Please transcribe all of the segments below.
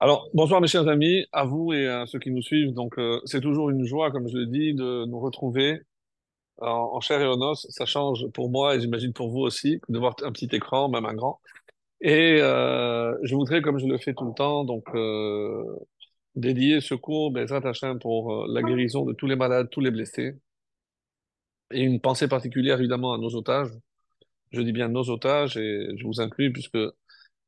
Alors, bonsoir mes chers amis, à vous et à ceux qui nous suivent. Donc, euh, c'est toujours une joie, comme je le dis, de nous retrouver euh, en, chair et en os. Ça change pour moi et j'imagine pour vous aussi, de voir un petit écran, même un grand. Et euh, je voudrais, comme je le fais tout le temps, donc euh, dédier ce cours être pour la guérison de tous les malades, tous les blessés. Et une pensée particulière, évidemment, à nos otages. Je dis bien nos otages et je vous inclus puisque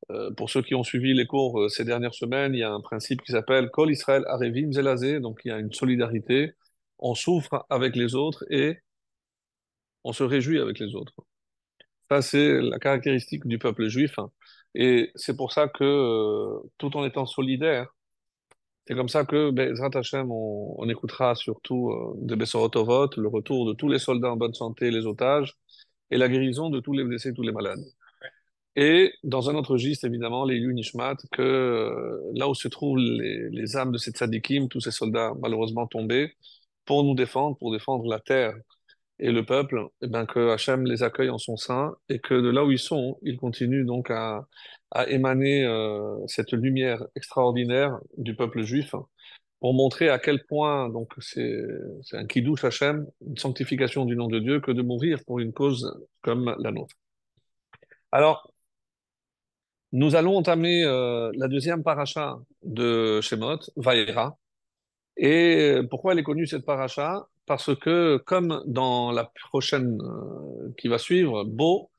euh, pour ceux qui ont suivi les cours euh, ces dernières semaines, il y a un principe qui s'appelle Kol Israël Arevim Zelazé, donc il y a une solidarité, on souffre avec les autres et on se réjouit avec les autres. Ça, c'est la caractéristique du peuple juif. Hein. Et c'est pour ça que, euh, tout en étant solidaire, c'est comme ça que Zrat Hashem, on, écoutera surtout de Bessorotovot, le retour de tous les soldats en bonne santé, les otages, et la guérison de tous les blessés, tous les malades. Et dans un autre registre, évidemment, les yunishmat, que euh, là où se trouvent les, âmes de ces tzadikim, tous ces soldats malheureusement tombés, pour nous défendre, pour défendre la terre et le peuple, et eh bien que Hachem les accueille en son sein et que de là où ils sont, ils continuent donc à, émaner euh, cette lumière extraordinaire du peuple juif pour montrer à quel point donc c'est un kiddush Hachem, une sanctification du nom de Dieu que de mourir pour une cause comme la nôtre. Alors, nous allons entamer euh, la deuxième paracha de Shemot, Vaera. Et euh, pourquoi elle est connue cette paracha Parce que, comme dans la prochaine euh, qui va suivre, Bo,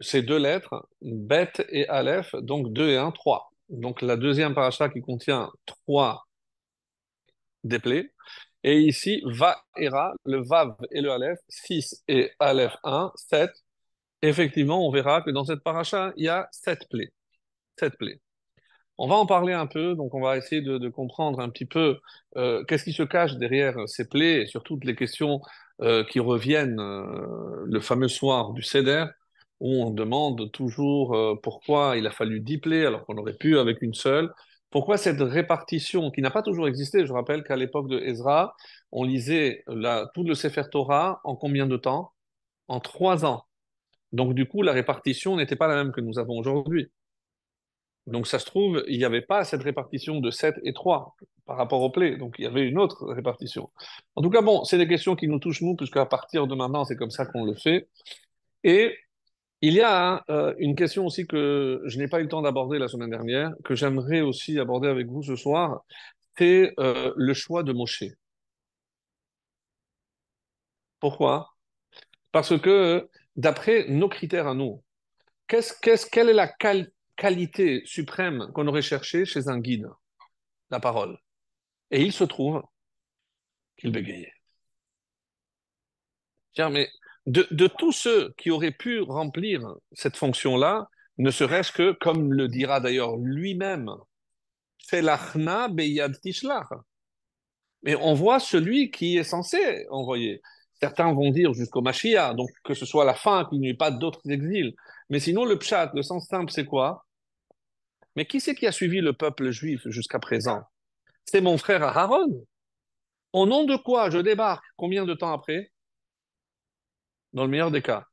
c'est deux lettres, Bet et Aleph, donc 2 et 1, 3. Donc la deuxième paracha qui contient trois plaies. Et ici, Vaera, le Vav et le Aleph, 6 et Aleph 1, 7. Effectivement, on verra que dans cette paracha, il y a sept plaies cette plaie On va en parler un peu, donc on va essayer de, comprendre un petit peu euh, qu'est-ce qui se cache derrière euh, ces plaies et surtout les questions euh, qui reviennent le fameux soir du CEDER où on demande toujours pourquoi il a fallu dix plaies alors qu'on aurait pu avec une seule. Pourquoi cette répartition qui n'a pas toujours existé Je rappelle qu'à l'époque de Ezra, on lisait tout le Sefer Torah en combien de temps En trois ans. Donc du coup, la répartition n'était pas la même que nous avons aujourd'hui. Donc ça se trouve, il n'y avait pas cette répartition de 7 et 3 par rapport au play, donc il y avait une autre répartition. En tout cas, bon, c'est des questions qui nous touchent nous, puisque à partir de maintenant, c'est comme ça qu'on le fait. Et il y a hein, euh, une question aussi que je n'ai pas eu le temps d'aborder la semaine dernière, que j'aimerais aussi aborder avec vous ce soir, c'est euh, le choix de Moshe. Pourquoi Parce que d'après nos critères à nous, quest -ce, quelle est la qualité qualité suprême qu'on aurait cherché chez un guide, la parole. Et il se trouve qu'il bégayait. Tiens, mais de, tous ceux qui auraient pu remplir cette fonction-là, ne serait-ce que, comme le dira d'ailleurs lui-même, l'achna Beyad Tishlach. Mais on voit celui qui est censé envoyer. Certains vont dire jusqu'au Mashiach, donc que ce soit la fin, qu'il n'y ait pas d'autres exils. Mais sinon, le pshat, le sens simple, c'est quoi mais qui c'est qui a suivi le peuple juif jusqu'à présent C'est mon frère Aaron. Au nom de quoi je débarque combien de temps après Dans le meilleur des cas.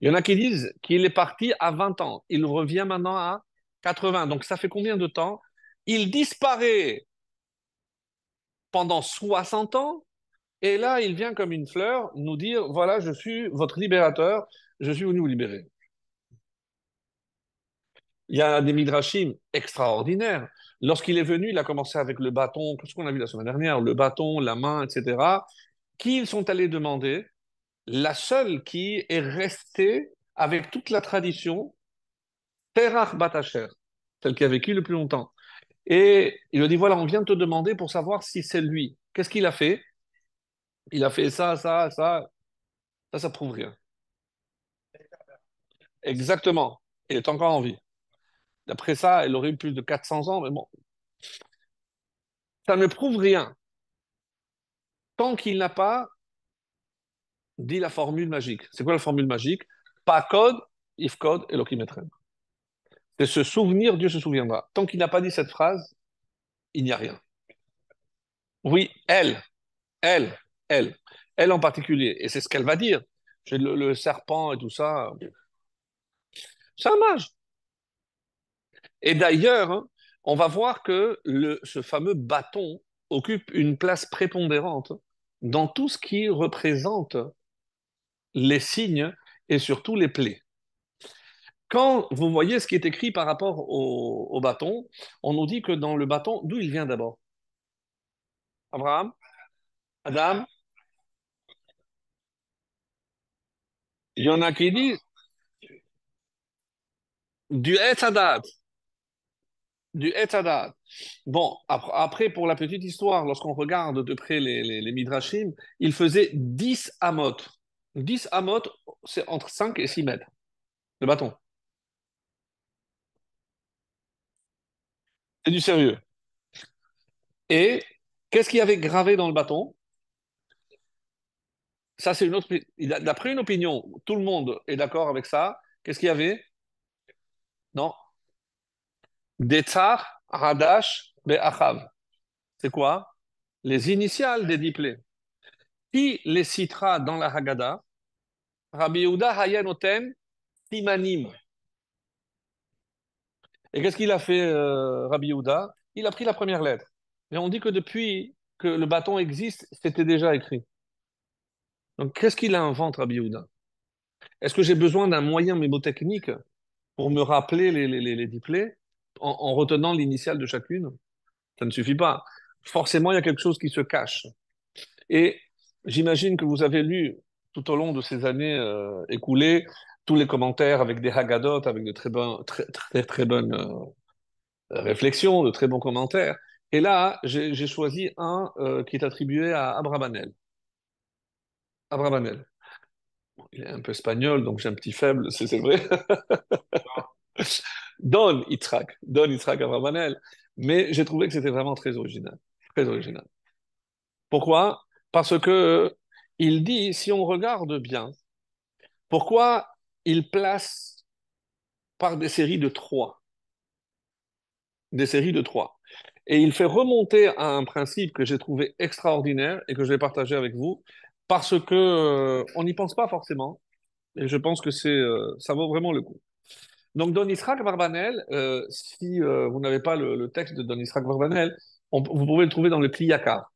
Il y en a qui disent qu'il est parti à 20 ans. Il revient maintenant à 80. Donc ça fait combien de temps Il disparaît pendant 60 ans. Et là, il vient comme une fleur nous dire, voilà, je suis votre libérateur, je suis venu vous libérer. Il y a des midrashim extraordinaires. Lorsqu'il est venu, il a commencé avec le bâton, tout ce qu'on a vu la semaine dernière, le bâton, la main, etc. Qui ils sont allés demander La seule qui est restée avec toute la tradition, Terach Batacher, celle qui a vécu le plus longtemps. Et il lui dit voilà, on vient de te demander pour savoir si c'est lui. Qu'est-ce qu'il a fait Il a fait ça, ça, ça. Ça, ça prouve rien. Exactement. Il est encore en vie. D'après ça, elle aurait eu plus de 400 ans, mais bon. Ça ne prouve rien. Tant qu'il n'a pas dit la formule magique. C'est quoi la formule magique Pas code, if code, et l'okimetren. De se souvenir, Dieu se souviendra. Tant qu'il n'a pas dit cette phrase, il n'y a rien. Oui, elle, elle, elle, elle en particulier, et c'est ce qu'elle va dire. J'ai le serpent et tout ça, ça mage. Et d'ailleurs, hein, on va voir que le, ce fameux bâton occupe une place prépondérante dans tout ce qui représente les signes et surtout les plaies. Quand vous voyez ce qui est écrit par rapport au, bâton, on nous dit que dans le bâton, d'où il vient d'abord Abraham Adam Il y en a qui disent du Etzadat du Bon, après, pour la petite histoire, lorsqu'on regarde de près les, Midrashim, il faisait 10 amot. 10 amot, c'est entre 5 et 6 mètres le bâton. C'est du sérieux. Et qu'est-ce qu'il y avait gravé dans le bâton Ça, c'est une autre. D'après une opinion, tout le monde est d'accord avec ça. Qu'est-ce qu'il y avait Non, Hadash, Be'achav. C'est quoi Les initiales des dix Qui les citera dans la Haggadah Rabbi Yehuda Timanim. Et qu'est-ce qu'il a fait, euh, Rabbi Yehuda Il a pris la première lettre. Et on dit que depuis que le bâton existe, c'était déjà écrit. Donc, qu'est-ce qu'il a invente, Rabbi Yehuda Est-ce que j'ai besoin d'un moyen technique pour me rappeler les, les, les, en, retenant l'initiale de chacune, ça ne suffit pas. Forcément, il y a quelque chose qui se cache. Et j'imagine que vous avez lu tout au long de ces années euh, écoulées tous les commentaires avec des hagadotes avec de très, très, très, très bonnes euh, réflexions, de très bons commentaires. Et là, j'ai choisi un euh, qui est attribué à Abrabanel Abrabanel il est un peu espagnol, donc j'ai un petit faible, c'est vrai. Don Yitzhak, Don Yitzhak Avramanel. Mais j'ai trouvé que c'était vraiment très original. Très original. Pourquoi Parce que euh, il dit, si on regarde bien, pourquoi il place par des séries de trois Des séries de trois. Et il fait remonter à un principe que j'ai trouvé extraordinaire et que je vais partager avec vous, parce que euh, on n'y pense pas forcément, et je pense que c'est, euh, ça vaut vraiment le coup. Donc Don Israq Barbanel, euh, si euh, vous n'avez pas le, texte de Don Israq Barbanel, vous pouvez le trouver dans le Kliyakar.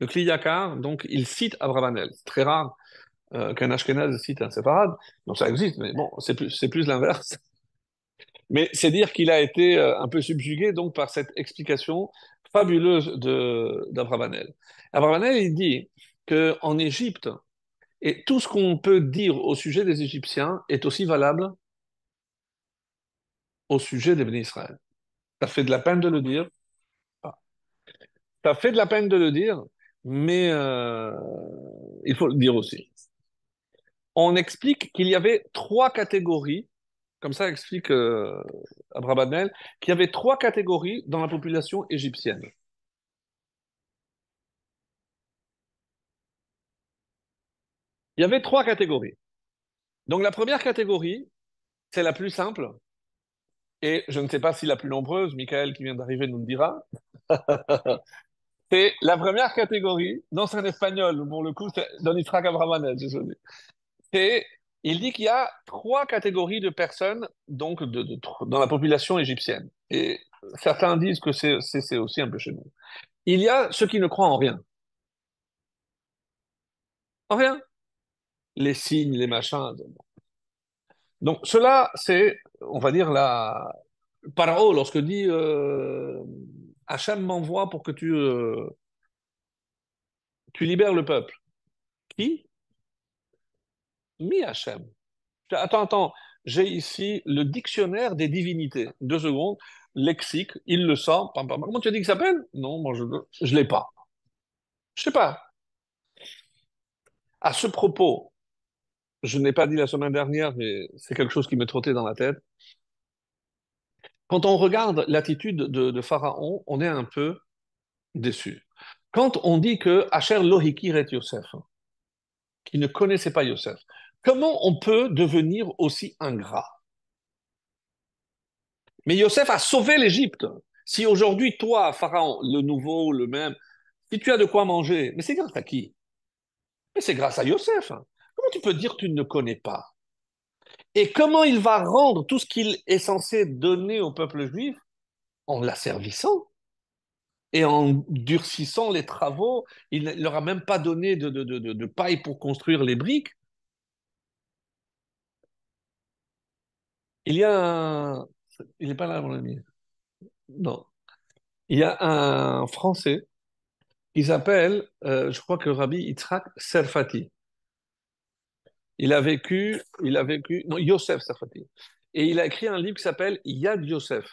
Le Kliyakar, donc, il cite Abravanel. C'est très rare euh, qu'un Ashkenaz cite un séparade. Donc ça existe, mais bon, c'est plus, l'inverse. Mais c'est dire qu'il a été un peu subjugué donc par cette explication fabuleuse d'Abravanel. Abravanel, il dit qu'en Égypte, et tout ce qu'on peut dire au sujet des Égyptiens est aussi valable au sujet de Israël. Ça fait de la peine de le dire. Ça fait de la peine de le dire, mais euh, il faut le dire aussi. On explique qu'il y avait trois catégories, comme ça explique euh, abraham Abrabanel, qu'il y avait trois catégories dans la population égyptienne. Il y avait trois catégories. Donc la première catégorie, c'est la plus simple, et je ne sais pas si la plus nombreuse, Michael qui vient d'arriver nous le dira. c'est la première catégorie, dans c'est espagnol, bon le coup c'est Don Israq désolé. Et il dit qu'il y a trois catégories de personnes donc de, dans la population égyptienne. Et certains disent que c'est aussi un peu chez nous. Il y a ceux qui ne croient en rien. En rien. Les signes, les machins. Donc cela, c'est on va dire, la parole, lorsque dit euh, Hachem m'envoie pour que tu, euh, tu libères le peuple. Qui Mi Hachem. Attends, attends, j'ai ici le dictionnaire des divinités. Deux secondes, lexique, il le sent. Comment tu as dit qu'il s'appelle Non, moi je ne l'ai pas. Je sais pas. À ce propos, je n'ai pas dit la semaine dernière, mais c'est quelque chose qui me trottait dans la tête. Quand on regarde l'attitude de, Pharaon, on est un peu déçu. Quand on dit que Asher Lohikir est Yosef, qui ne connaissait pas Yosef, comment on peut devenir aussi ingrat Mais Yosef a sauvé l'Égypte. Si aujourd'hui, toi, Pharaon, le nouveau, le même, si tu as de quoi manger, mais c'est grâce à qui Mais c'est grâce à Yosef tu peux dire que tu ne connais pas Et comment il va rendre tout ce qu'il est censé donner au peuple juif en l'asservissant et en durcissant les travaux. Il ne leur a même pas donné de, paille pour construire les briques. Il y a un... Il n'est pas là, mon ami. Non. Il y a un Français qui s'appelle, euh, je crois que Rabbi Itzhak Serfati. Il a vécu, il a vécu, non, Yosef Sarfati. Et il a écrit un livre qui s'appelle Yad Yosef.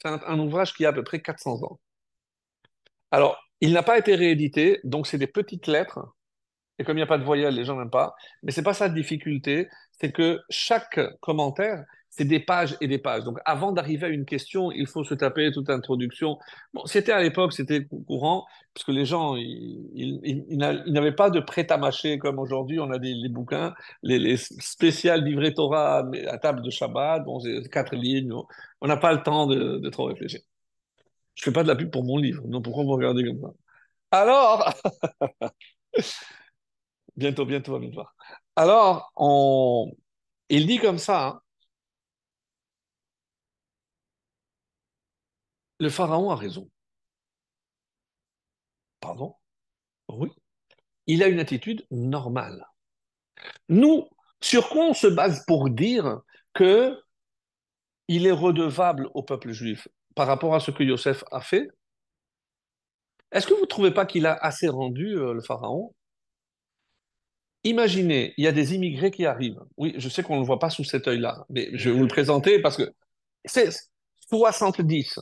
C'est un, ouvrage qui a à peu près 400 ans. Alors, il n'a pas été réédité, donc c'est des petites lettres. Et comme il n'y a pas de voyelles, les gens n'aiment pas. Mais ce c'est pas sa difficulté, c'est que chaque commentaire c'est des pages et des pages. Donc, avant d'arriver à une question, il faut se taper toute introduction. Bon, c'était à l'époque, c'était courant, parce que les gens, ils, n'avaient pas de prêt à mâcher comme aujourd'hui. On a des, les bouquins, les, les spéciales livrets Torah à table de Shabbat, bon, quatre lignes. On n'a pas le temps de, trop réfléchir. Je ne fais pas de la pub pour mon livre, donc pourquoi vous regardez comme ça Alors, bientôt, bientôt, on Alors, on... il dit comme ça. Hein. le pharaon a raison. Pardon Oui. Il a une attitude normale. Nous, sur quoi on se base pour dire que il est redevable au peuple juif par rapport à ce que Joseph a fait Est-ce que vous ne trouvez pas qu'il a assez rendu euh, le pharaon Imaginez, il y a des immigrés qui arrivent. Oui, je sais qu'on ne le voit pas sous cet œil-là, mais je vais vous le présenter parce que c'est 70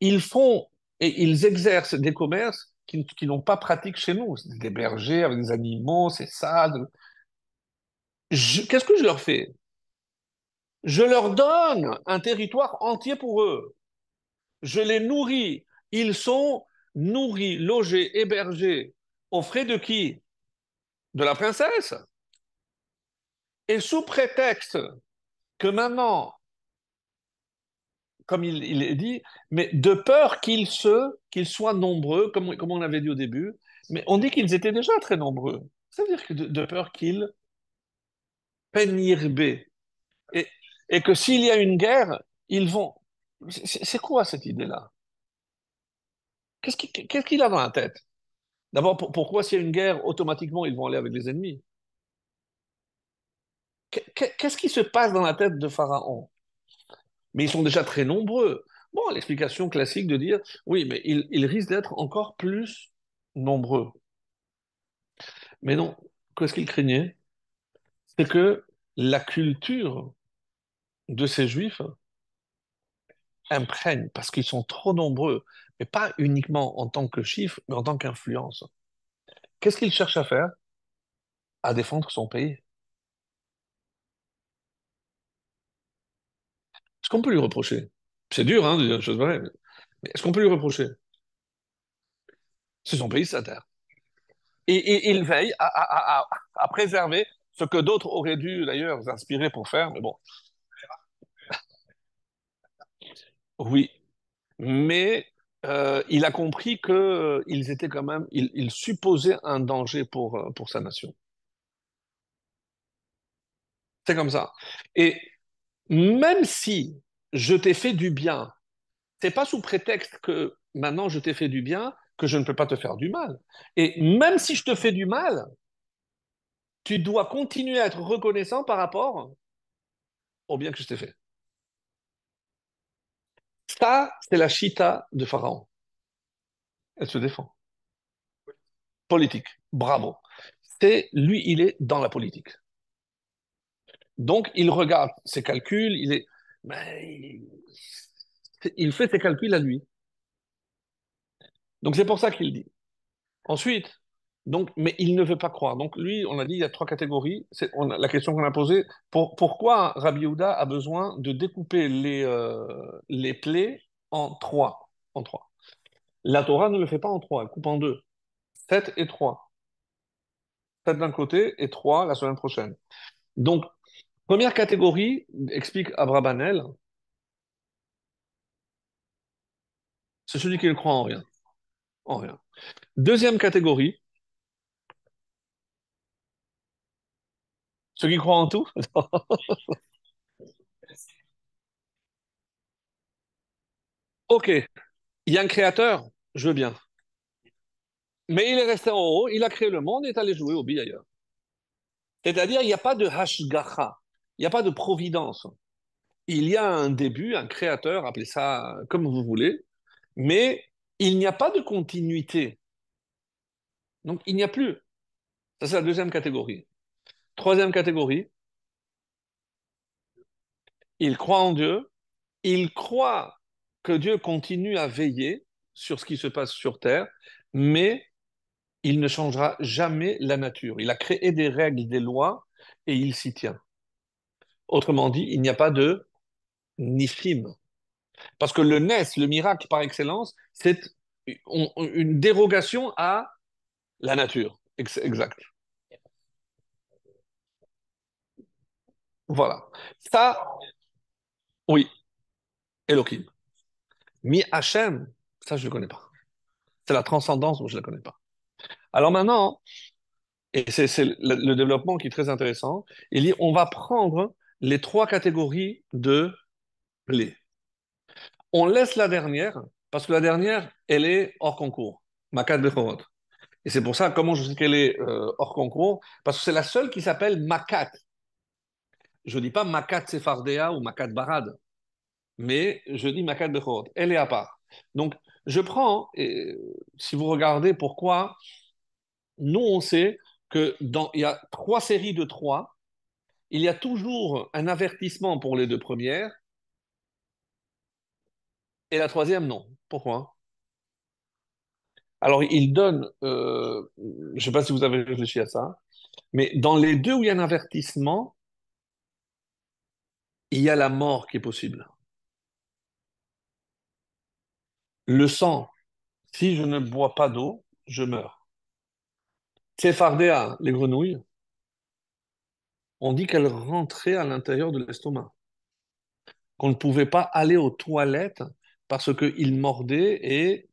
ils font et ils exercent des commerces qui, n'ont pas pratique chez nous. Des bergers avec des animaux, c'est ça. Qu'est-ce que je leur fais Je leur donne un territoire entier pour eux. Je les nourris. Ils sont nourris, logés, hébergés. au frais de qui De la princesse. Et sous prétexte que maintenant comme il, est dit, mais de peur qu'ils soient nombreux, comme, on l'avait dit au début. Mais on dit qu'ils étaient déjà très nombreux. cest à dire que de, peur qu'ils pénirbent. Et, que s'il y a une guerre, ils vont. C'est quoi cette idée-là Qu'est-ce qu'il a dans la tête D'abord, pourquoi s'il y a une guerre, automatiquement, ils vont aller avec les ennemis Qu'est-ce qui se passe dans la tête de Pharaon mais ils sont déjà très nombreux. Bon, l'explication classique de dire, oui, mais ils, risquent d'être encore plus nombreux. Mais non, qu'est-ce qu'ils craignaient C'est que la culture de ces juifs imprègne, parce qu'ils sont trop nombreux, mais pas uniquement en tant que chiffre, mais en tant qu'influence. Qu'est-ce qu'ils cherchent à faire À défendre son pays. Est-ce qu'on peut lui reprocher C'est dur hein, de dire des choses mais est-ce qu'on peut lui reprocher C'est son pays, sa terre. Et, il veille à, préserver ce que d'autres auraient dû d'ailleurs s'inspirer pour faire, mais bon. Oui, mais euh, il a compris qu'ils euh, étaient quand même, ils il supposaient un danger pour, euh, pour sa nation. C'est comme ça. Et même si je t'ai fait du bien, c'est pas sous prétexte que maintenant je t'ai fait du bien que je ne peux pas te faire du mal. Et même si je te fais du mal, tu dois continuer à être reconnaissant par rapport au bien que je t'ai fait. Ça, c'est la chita de Pharaon. Elle se défend. Politique. Bravo. C'est lui, il est dans la politique. Donc, il regarde ses calculs, il, est, ben, il fait ses calculs à lui. Donc, c'est pour ça qu'il dit. Ensuite, donc, mais il ne veut pas croire. Donc, lui, on a dit, il y a trois catégories. C'est la question qu'on a posée. Pour, pourquoi Rabbi Yehuda a besoin de découper les, euh, les plaies en trois, en trois La Torah ne le fait pas en trois, elle coupe en deux. Sept et trois. Sept d'un côté et trois la semaine prochaine. Donc, Première catégorie, explique Abrabanel, c'est celui qui ne croit en rien. Deuxième catégorie, ceux qui croient en tout. ok, il y a un créateur, je veux bien. Mais il est resté en haut, il a créé le monde et est allé jouer au billes ailleurs. C'est-à-dire, il n'y a pas de hashgacha. Il n'y a pas de providence. Il y a un début, un créateur, appelez ça comme vous voulez, mais il n'y a pas de continuité. Donc il n'y a plus. Ça, c'est la deuxième catégorie. Troisième catégorie, il croit en Dieu, il croit que Dieu continue à veiller sur ce qui se passe sur Terre, mais il ne changera jamais la nature. Il a créé des règles, des lois, et il s'y tient. Autrement dit, il n'y a pas de nifim. Parce que le nes, le miracle par excellence, c'est une dérogation à la nature. Exact. Voilà. Ça, oui. Elohim. Mi Hachem, ça je ne le connais pas. C'est la transcendance, moi je ne la connais pas. Alors maintenant, et c'est le, développement qui est très intéressant, il dit on va prendre les trois catégories de blé. On laisse la dernière, parce que la dernière, elle est hors concours, Makat Bechorot. Et c'est pour ça, comment je dis qu'elle est euh, hors concours Parce que c'est la seule qui s'appelle Makat. Je ne dis pas Makat Sefardéa ou Makat Barad, mais je dis Makat Bechorot. Elle est à part. Donc, je prends, et si vous regardez pourquoi, nous, on sait que dans, il y a trois séries de trois il y a toujours un avertissement pour les deux premières. Et la troisième, non. Pourquoi Alors, il donne, euh, je ne sais pas si vous avez réfléchi à ça, mais dans les deux où il y a un avertissement, il y a la mort qui est possible. Le sang, si je ne bois pas d'eau, je meurs. à les grenouilles, on dit qu'elle rentrait à l'intérieur de l'estomac, qu'on ne pouvait pas aller aux toilettes parce qu'il mordait et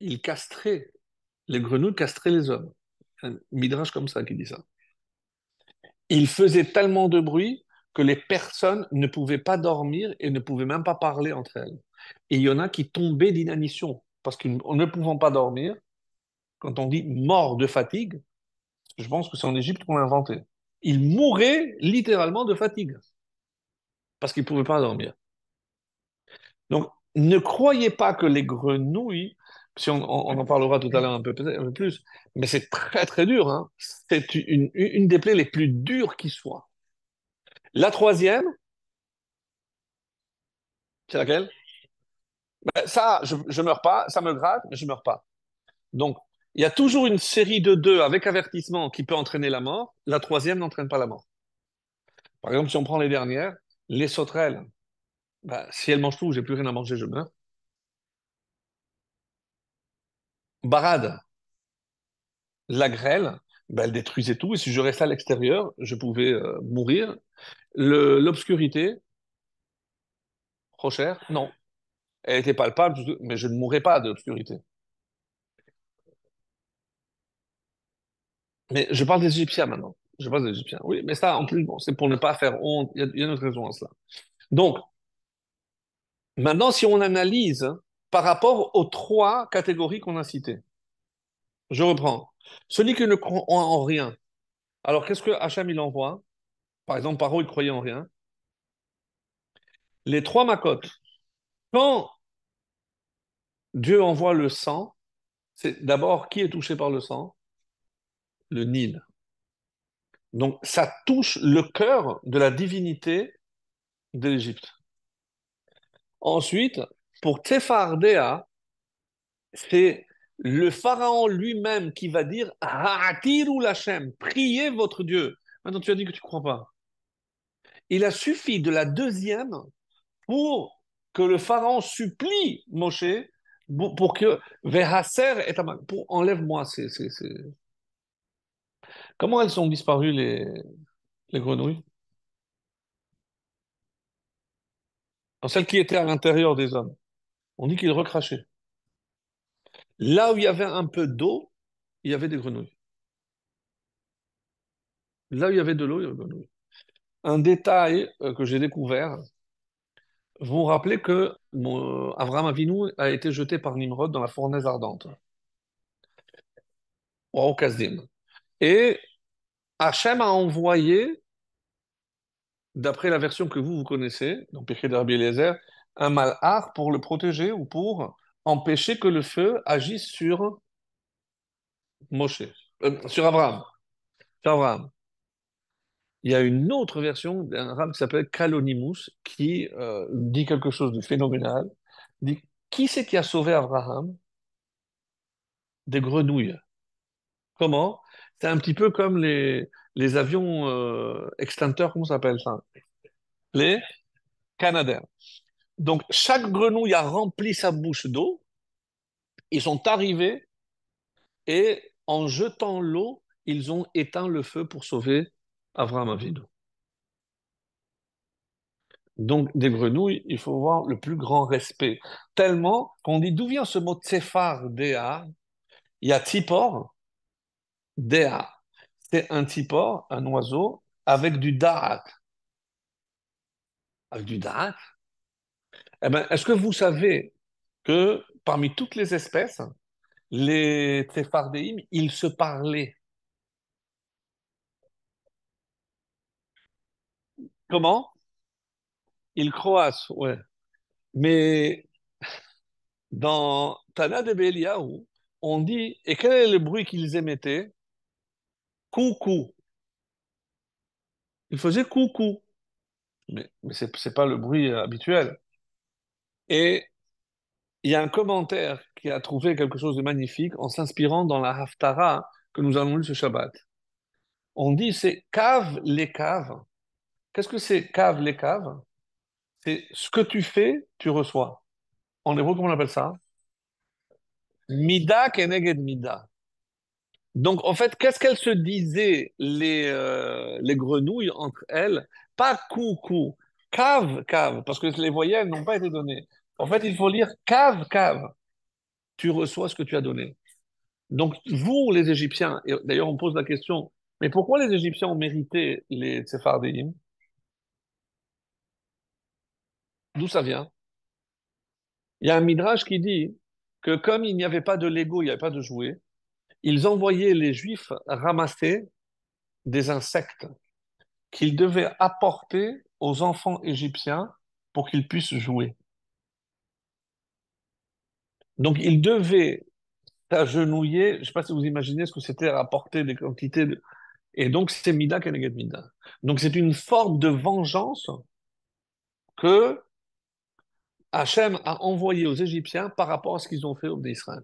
il castrait. Les grenouilles castraient les hommes. Un midrash comme ça qui dit ça. Il faisait tellement de bruit que les personnes ne pouvaient pas dormir et ne pouvaient même pas parler entre elles. Et il y en a qui tombaient d'inanition parce qu'en ne pouvant pas dormir, quand on dit mort de fatigue, je pense que c'est en Égypte qu'on l'a inventé. Il mourait littéralement de fatigue parce qu'il ne pouvait pas dormir. Donc, ne croyez pas que les grenouilles, si on, en parlera tout à l'heure un peu, plus, mais c'est très très dur. Hein. C'est une, des plaies les plus dures qui soit. La troisième, c'est laquelle ben, Ça, je ne meurs pas, ça me gratte, mais je ne meurs pas. Donc, il y a toujours une série de deux avec avertissement qui peut entraîner la mort. La troisième n'entraîne pas la mort. Par exemple, si on prend les dernières, les sauterelles, bah, si elles mangent tout, j'ai plus rien à manger, je meurs. Barade, la grêle, bah, elle détruisait tout. Et si je restais à l'extérieur, je pouvais euh, mourir. L'obscurité, trop non. Elle était palpable, mais je ne mourrais pas de l'obscurité. Mais je parle des maintenant. Je parle des Oui, mais ça, en plus, c'est pour ne pas faire honte. Il y, a, une autre raison à cela. Donc, maintenant, si on analyse par rapport aux trois catégories qu'on a citées, je reprends. Celui qui ne croit en rien. Alors, qu'est-ce que Hacham, il envoie Par exemple, Paro, il croyait en rien. Les trois Makotes. Quand Dieu envoie le sang, c'est d'abord qui est touché par le sang le Nil. Donc ça touche le cœur de la divinité de l'Égypte. Ensuite, pour Tefardea, c'est le pharaon lui-même qui va dire Ha'atiru Lachem, priez votre Dieu. Maintenant, tu as dit que tu ne crois pas. Il a suffi de la deuxième pour que le pharaon supplie Moshe pour que Vehaser est Pour enlève-moi ces, Comment elles sont disparues, les, grenouilles? celles qui étaient à l'intérieur des hommes, on dit qu'ils recrachaient. Là où il y avait un peu d'eau, il y avait des grenouilles. Là où il y avait de l'eau, il y avait des grenouilles. Un détail euh, que j'ai découvert, vous vous rappelez que euh, Avram Avinu a été jeté par Nimrod dans la fournaise ardente. Au Kazdim. Et Hachem a envoyé, d'après la version que vous, vous connaissez, donc Pirkei d'Arbielézer, un mal-art pour le protéger ou pour empêcher que le feu agisse sur Moshe, euh, sur Abraham. Abraham. Il y a une autre version d'un rame qui s'appelle Calonimus, qui euh, dit quelque chose de phénoménal. Dit qui c'est qui a sauvé Abraham Des grenouilles. Comment c'est un petit peu comme les, avions euh, extincteurs, comment s'appelle ça Les canadiens. Donc, chaque grenouille a rempli sa bouche d'eau. Ils sont arrivés et en jetant l'eau, ils ont éteint le feu pour sauver Avram Avinu. Donc, des grenouilles, il faut voir le plus grand respect. Tellement qu'on dit d'où vient ce mot tsefar Il y a tsipor, Dea, c'est un tipor, un oiseau, avec du da'at. Avec du da'at eh ben, Est-ce que vous savez que parmi toutes les espèces, les Tsefardéim, ils se parlaient Comment Ils croissent ouais. Mais dans Tana de Beliaou, on dit, et quel est le bruit qu'ils émettaient coucou. Il faisait coucou. Mais, mais ce n'est pas le bruit euh, habituel. Et il y a un commentaire qui a trouvé quelque chose de magnifique en s'inspirant dans la Haftara que nous avons lue ce Shabbat. On dit c'est cave les caves. Qu'est-ce que c'est cave les caves C'est ce que tu fais, tu reçois. En hébreu, comment on appelle ça Mida keneged mida. Donc, en fait, qu'est-ce qu'elles se disaient, les, euh, les grenouilles, entre elles Pas coucou, cave, cave, parce que les voyelles n'ont pas été données. En fait, il faut lire cave, cave. Tu reçois ce que tu as donné. Donc, vous, les Égyptiens, d'ailleurs, on pose la question, mais pourquoi les Égyptiens ont mérité les Sephardim D'où ça vient Il y a un midrash qui dit que comme il n'y avait pas de Lego, il n'y avait pas de jouets, ils envoyaient les Juifs ramasser des insectes qu'ils devaient apporter aux enfants égyptiens pour qu'ils puissent jouer. Donc ils devaient s'agenouiller, je ne sais pas si vous imaginez ce que c'était apporter des quantités. De... Et donc c'est Mida keneget Mida. Donc c'est une forme de vengeance que Hachem a envoyé aux Égyptiens par rapport à ce qu'ils ont fait au d'Israël.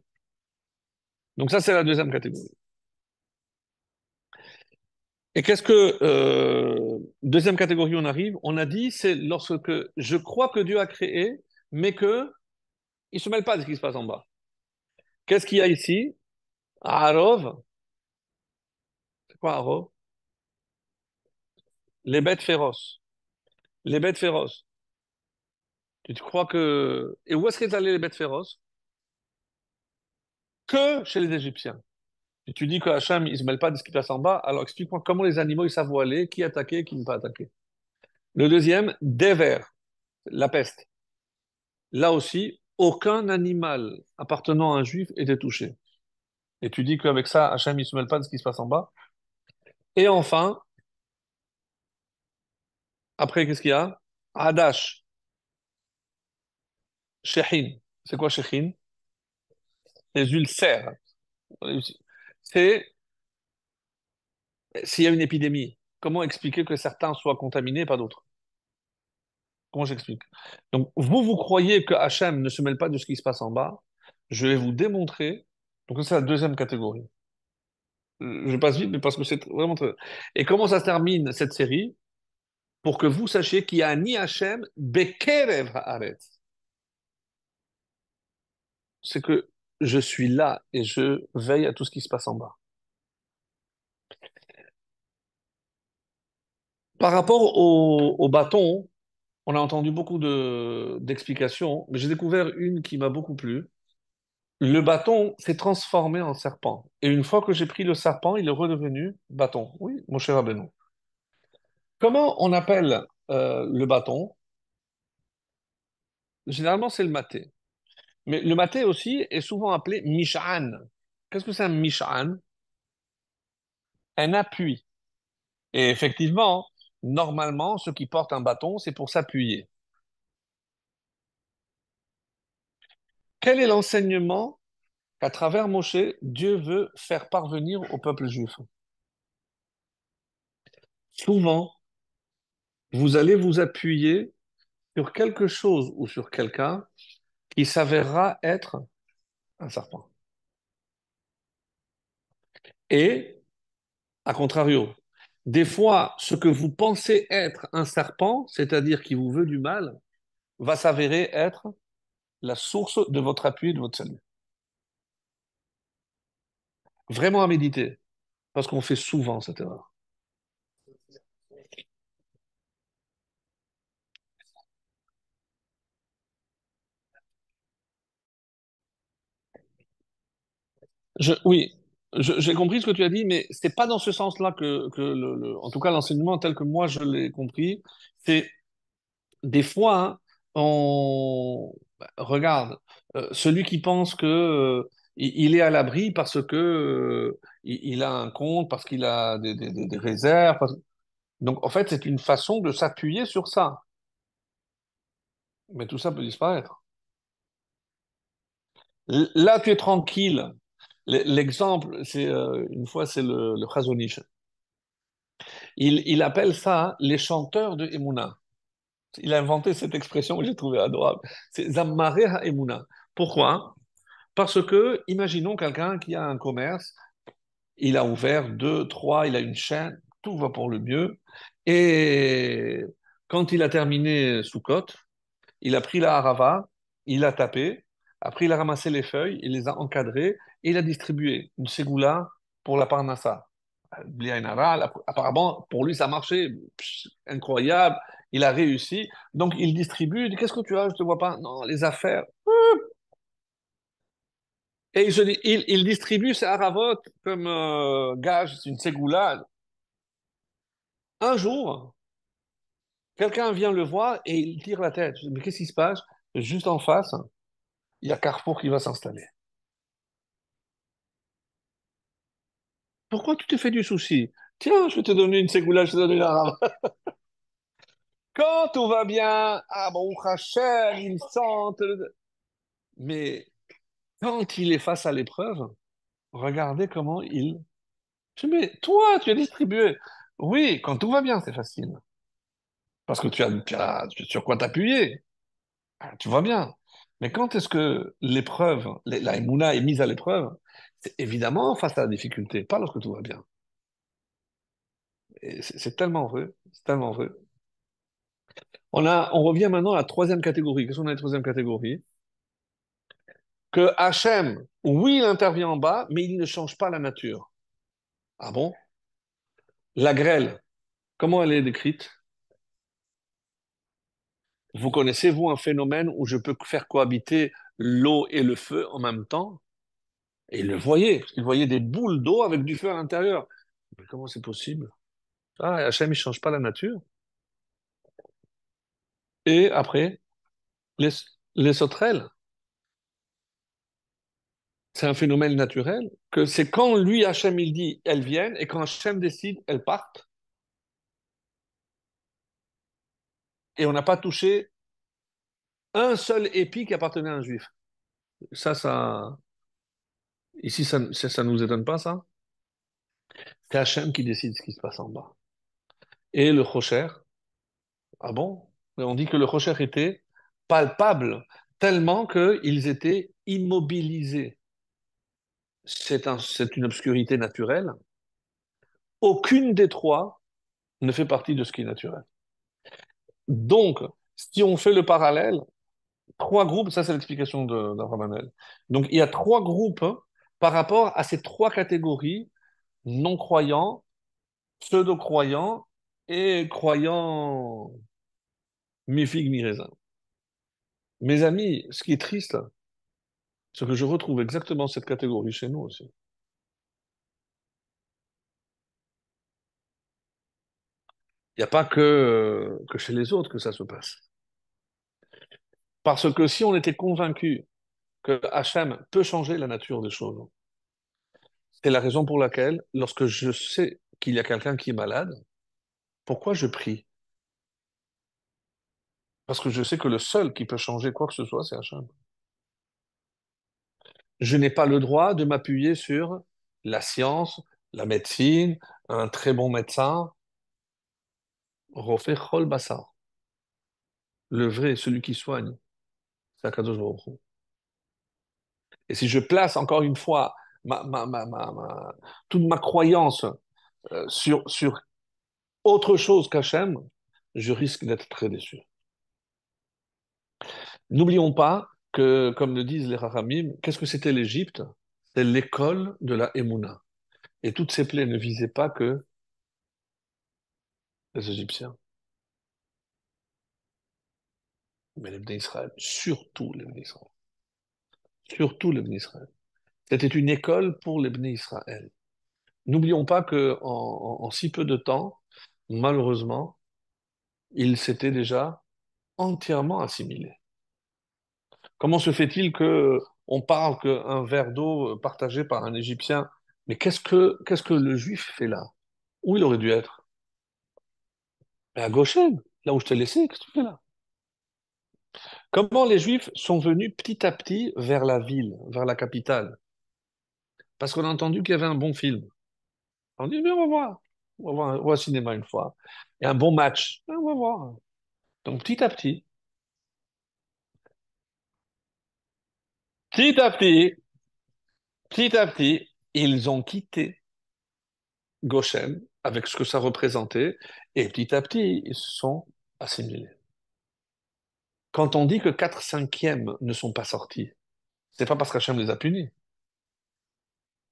Donc ça, c'est la deuxième catégorie. Et qu'est-ce que... Euh, deuxième catégorie, on arrive, on a dit, c'est lorsque je crois que Dieu a créé, mais que il ne se mêle pas de ce qui se passe en bas. Qu'est-ce qu'il y a ici Arov. C'est quoi Arov Les bêtes féroces. Les bêtes féroces. Tu crois que... Et où est-ce qu'elles allaient les bêtes féroces que chez les Égyptiens. Et tu dis que Hachem, il ne se mêle pas de ce qui passe en bas, alors explique-moi comment les animaux, ils savent où aller, qui attaquer, qui ne pas attaquer. Le deuxième, dévers, la peste. Là aussi, aucun animal appartenant à un juif était touché. Et tu dis qu'avec ça, Hachem, il ne se mêle pas de ce qui se passe en bas. Et enfin, après, qu'est-ce qu'il y a Hadash, Shechin. C'est quoi Shechin les ulcères. C'est s'il y a une épidémie, comment expliquer que certains soient contaminés et pas d'autres Comment j'explique Donc, vous, vous croyez que Hachem ne se mêle pas de ce qui se passe en bas Je vais vous démontrer. Donc, c'est la deuxième catégorie. Je passe vite, mais parce que c'est vraiment très... Et comment ça se termine, cette série Pour que vous sachiez qu'il y a ni Hachem, Bekerev C'est que je suis là et je veille à tout ce qui se passe en bas. Par rapport au, bâton, on a entendu beaucoup d'explications, mais j'ai découvert une qui m'a beaucoup plu. Le bâton s'est transformé en serpent. Et une fois que j'ai pris le serpent, il est redevenu bâton. Oui, mon cher Abénon. Comment on appelle euh, le bâton Généralement, c'est le maté. Mais le maté aussi est souvent appelé Mish'an. Qu'est-ce que c'est un Mish'an Un appui. Et effectivement, normalement, ceux qui portent un bâton, c'est pour s'appuyer. Quel est l'enseignement qu'à travers Moshe, Dieu veut faire parvenir au peuple juif Souvent, vous allez vous appuyer sur quelque chose ou sur quelqu'un il s'avérera être un serpent. Et, à contrario, des fois, ce que vous pensez être un serpent, c'est-à-dire qui vous veut du mal, va s'avérer être la source de votre appui et de votre salut. Vraiment à méditer, parce qu'on fait souvent cette erreur. oui, j'ai compris ce que tu as dit, mais c'est pas dans ce sens-là que, en tout cas, l'enseignement tel que moi je l'ai compris, c'est des fois, hein, on bah, regarde euh, celui qui pense que euh, il est à l'abri parce que euh, il, a un compte, parce qu'il a des, réserves. Donc, en fait, c'est une façon de s'appuyer sur ça. Mais tout ça peut disparaître. Là, tu es tranquille L'exemple, c'est euh, une fois, c'est le, le Il, appelle ça les chanteurs de Emouna. Il a inventé cette expression que j'ai trouvée adorable. C'est Zammareha Emouna. Pourquoi Parce que, imaginons quelqu'un qui a un commerce, il a ouvert deux, trois, il a une chaîne, tout va pour le mieux. Et quand il a terminé sous il a pris la harava, il a tapé, après il a ramassé les feuilles, il les a encadrées, il a distribué une ségoula pour la Parnassa. Apparemment, pour lui, ça marchait. incroyable. Il a réussi. Donc, il distribue. Qu'est-ce que tu as Je ne te vois pas. Non, les affaires. Et il, se dit, il, il distribue ses haravotes comme euh, gage, une ségoula. Un jour, quelqu'un vient le voir et il tire la tête. Mais qu'est-ce qui se passe Juste en face, il y a Carrefour qui va s'installer. Pourquoi tu te fais du souci Tiens, je vais te donner une ségoula, je te donner une arabe. Quand tout va bien, ah bon, Hachem, il sent. Mais quand il est face à l'épreuve, regardez comment il. Tu mets toi, tu as distribué. Oui, quand tout va bien, c'est facile. Parce que tu as, sur quoi t'appuyer. Ah, tu vois bien. Mais quand est-ce que l'épreuve, la est mise à l'épreuve c'est évidemment face à la difficulté, pas lorsque tout va bien. C'est tellement vrai, tellement vrai. On, a, on revient maintenant à la troisième catégorie. Qu'est-ce qu'on a la troisième catégorie Que Hachem, oui, il intervient en bas, mais il ne change pas la nature. Ah bon La grêle, comment elle est décrite Vous connaissez, vous, un phénomène où je peux faire cohabiter l'eau et le feu en même temps et il le voyait, il voyait des boules d'eau avec du feu à l'intérieur. comment c'est possible Ah, Hachem, il ne change pas la nature. Et après, les, les sauterelles. C'est un phénomène naturel, que c'est quand lui, Hachem, il dit, elles viennent, et quand Hachem décide, elles partent. Et on n'a pas touché un seul épi qui appartenait à un juif. Ça, ça, Ici, ça ne ça, nous étonne pas, ça C'est Hachem qui décide ce qui se passe en bas. Et le Rocher, ah bon On dit que le Rocher était palpable, tellement qu'ils étaient immobilisés. C'est une obscurité naturelle. Aucune des trois ne fait partie de ce qui est naturel. Donc, si on fait le parallèle, trois groupes, ça c'est l'explication de Ramanel. Donc, il y a trois groupes hein, par rapport à ces trois catégories, non-croyants, pseudo-croyants et croyants mi-figue, mi-raisin. Mes amis, ce qui est triste, c'est que je retrouve exactement cette catégorie chez nous aussi. Il n'y a pas que, que chez les autres que ça se passe. Parce que si on était convaincu que Hachem peut changer la nature des choses. C'est la raison pour laquelle, lorsque je sais qu'il y a quelqu'un qui est malade, pourquoi je prie Parce que je sais que le seul qui peut changer quoi que ce soit, c'est Hachem. Je n'ai pas le droit de m'appuyer sur la science, la médecine, un très bon médecin. Rofé Le vrai, celui qui soigne, c'est Akadosh Baruch et si je place encore une fois toute ma croyance euh, sur, autre chose qu'Hachem, je risque d'être très déçu. N'oublions pas que, comme le disent les Rahamim, qu'est-ce que c'était l'Égypte C'est l'école de la Emouna. Et toutes ces plaies ne visaient pas que les Égyptiens, mais les Israël, surtout les Israël surtout l'Ebn Israël. C'était une école pour l'Ebn Israël. N'oublions pas que en, si peu de temps, malheureusement, il s'était déjà entièrement assimilé. Comment se fait-il que on parle qu'un verre d'eau euh, partagé par un Égyptien, mais qu'est-ce que, qu'est-ce que le Juif fait là Où il aurait dû être À gauche, là où je t'ai laissé, qu'est-ce que tu fais là Comment les Juifs sont venus petit à petit vers la ville, vers la capitale Parce qu'on a entendu qu'il y avait un bon film. On dit, on va voir. On va voir, cinéma une fois. Et un bon match. Ah, on va voir. Donc petit à petit, petit à petit, petit à petit, ils ont quitté Goshen avec ce que ça représentait et petit à petit, ils se sont assimilés. Quand on dit que 4 cinquièmes ne sont pas sortis, c'est pas parce qu'Hachem les a punis.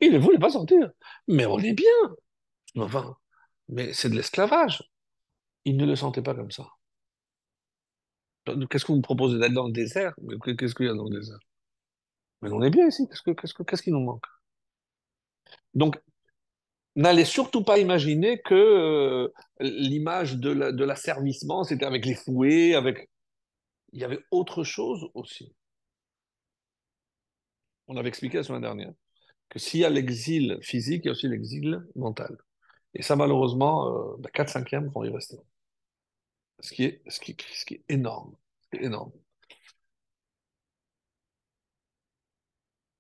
Ils ne voulaient pas sortir. Mais on est bien. mais c'est de l'esclavage. Ils ne le sentaient pas comme ça. Qu'est-ce que vous me proposez d'aller dans le désert Qu'est-ce qu'il y a dans le désert Mais on est bien ici. Qu'est-ce, que, qui nous manque Donc, n'allez surtout pas imaginer que euh, l'image de, de l'asservissement, c'était avec les fouets, avec il y avait autre chose aussi. On avait expliqué la semaine dernière que s'il y a l'exil physique, il y a aussi l'exil mental. Et ça, malheureusement, 4 euh, 5 bah, vont y rester. Ce qui est, ce qui, ce qui est énorme. Ce qui est énorme.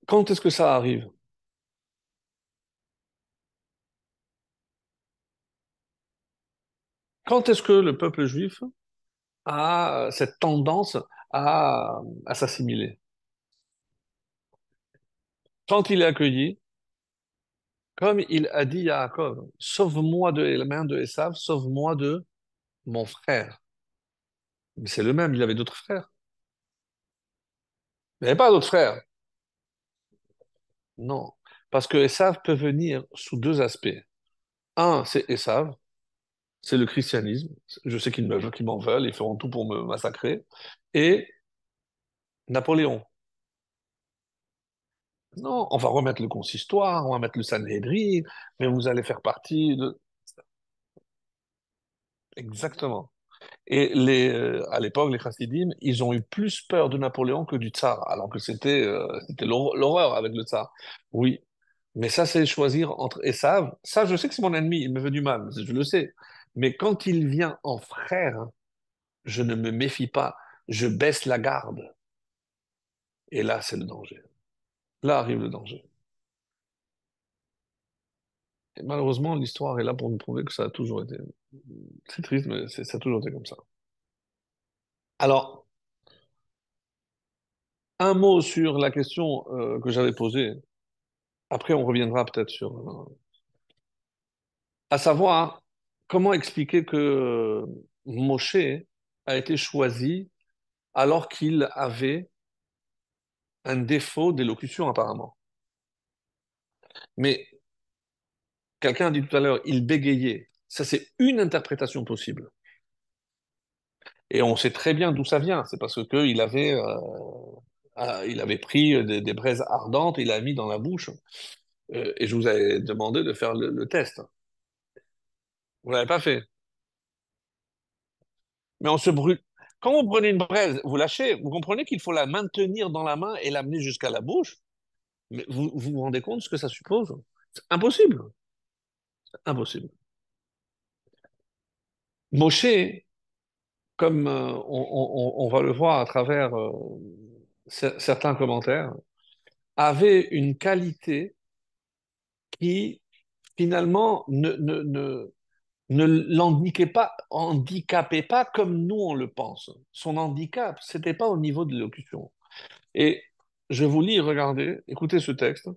Quand est-ce que ça arrive Quand est-ce que le peuple juif à euh, cette tendance euh, à, s'assimiler. Quand il est accueilli, comme il a dit à Jacob, sauve-moi de la main de Esav, sauve-moi de mon frère. Mais c'est le même, il avait d'autres frères. Il n'y pas d'autres frères. Non, parce que Esav peut venir sous deux aspects. Un, c'est Esav, c'est le christianisme. Je sais qu'ils me veulent, m'en veulent, ils feront tout pour me massacrer. Et Napoléon. Non, on va remettre le consistoire, on va mettre le Sanhedrin, mais vous allez faire partie de... Exactement. Et les, euh, à l'époque, les chassidim, ils ont eu plus peur de Napoléon que du tsar, alors que c'était euh, l'horreur avec le tsar. Oui, mais ça, c'est choisir entre... Et ça, ça, je sais que c'est mon ennemi, il me veut du mal, je le sais. Mais quand il vient en frère, je ne me méfie pas, je baisse la garde. Et là, c'est le danger. Là arrive le danger. Et malheureusement, l'histoire est là pour nous prouver que ça a toujours été. C'est triste, mais ça a toujours été comme ça. Alors, un mot sur la question euh, que j'avais posée. Après, on reviendra peut-être sur. Euh, à savoir, comment expliquer que euh, Moshe a été choisi alors qu'il avait un défaut d'élocution apparemment Mais quelqu'un a dit tout à l'heure, il bégayait. Ça, c'est une interprétation possible. Et on sait très bien d'où ça vient. C'est parce qu'il avait, euh, euh, il avait pris des, braises ardentes, il l'a mis dans la bouche. et je vous avais demandé de faire le test. Vous ne l'avez pas fait. Mais on se brûle. Quand vous prenez une braise, vous lâchez, vous comprenez qu'il faut la maintenir dans la main et l'amener jusqu'à la bouche. Mais vous, vous rendez compte ce que ça suppose C'est impossible. C'est impossible. Moshe, comme euh, on, va le voir à travers euh, certains commentaires, avait une qualité qui finalement ne, ne l'handicapait pas, handicapez pas comme nous on le pense. Son handicap, c'était pas au niveau de l'élocution. Et je vous lis, regardez, écoutez ce texte.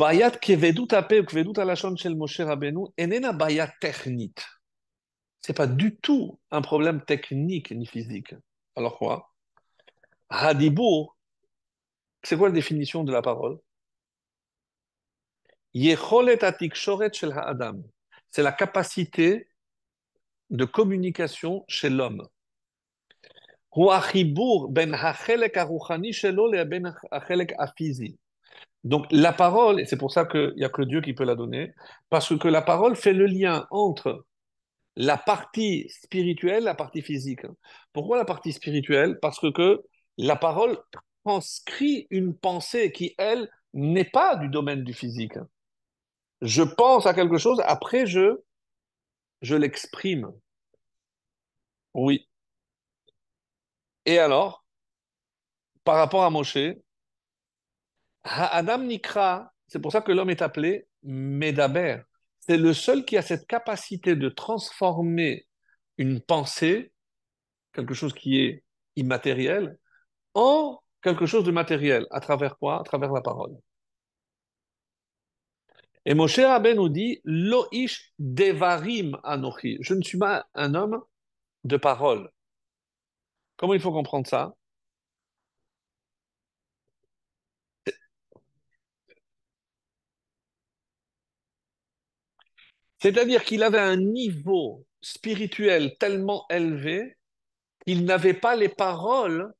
Bayat kevedut apeu kevedut alashon shel Moshe Rabbeinu enena bayat Ce C'est pas du tout un problème technique ni physique. Alors quoi hadibou c'est quoi la définition de la parole c'est la capacité de communication chez l'homme. Donc la parole, et c'est pour ça qu'il n'y a que Dieu qui peut la donner, parce que la parole fait le lien entre la partie spirituelle, la partie physique. Hein. Pourquoi la partie spirituelle Parce que la parole transcrit une pensée qui, elle, n'est pas du domaine du physique. Hein je pense à quelque chose, après je, je l'exprime. Oui. Et alors, par rapport à Moshe, Adam Nikra, c'est pour ça que l'homme est appelé Medaber. C'est le seul qui a cette capacité de transformer une pensée, quelque chose qui est immatériel, en quelque chose de matériel. À travers quoi À travers la parole. Et Moshe nous dit Loish devarim Je ne suis pas un homme de parole. Comment il faut comprendre ça C'est-à-dire qu'il avait un niveau spirituel tellement élevé qu'il n'avait pas les paroles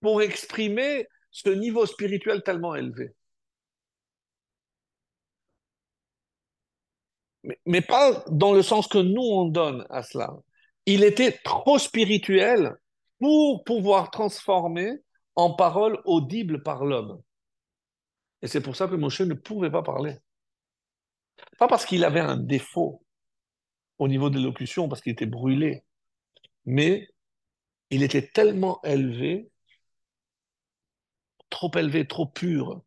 pour exprimer ce niveau spirituel tellement élevé. mais, pas dans le sens que nous on donne à cela. Il était trop spirituel pour pouvoir transformer en parole audible par l'homme. Et c'est pour ça que Moshe ne pouvait pas parler. Pas parce qu'il avait un défaut au niveau de l'élocution, parce qu'il était brûlé, mais il était tellement élevé, trop élevé, trop pur.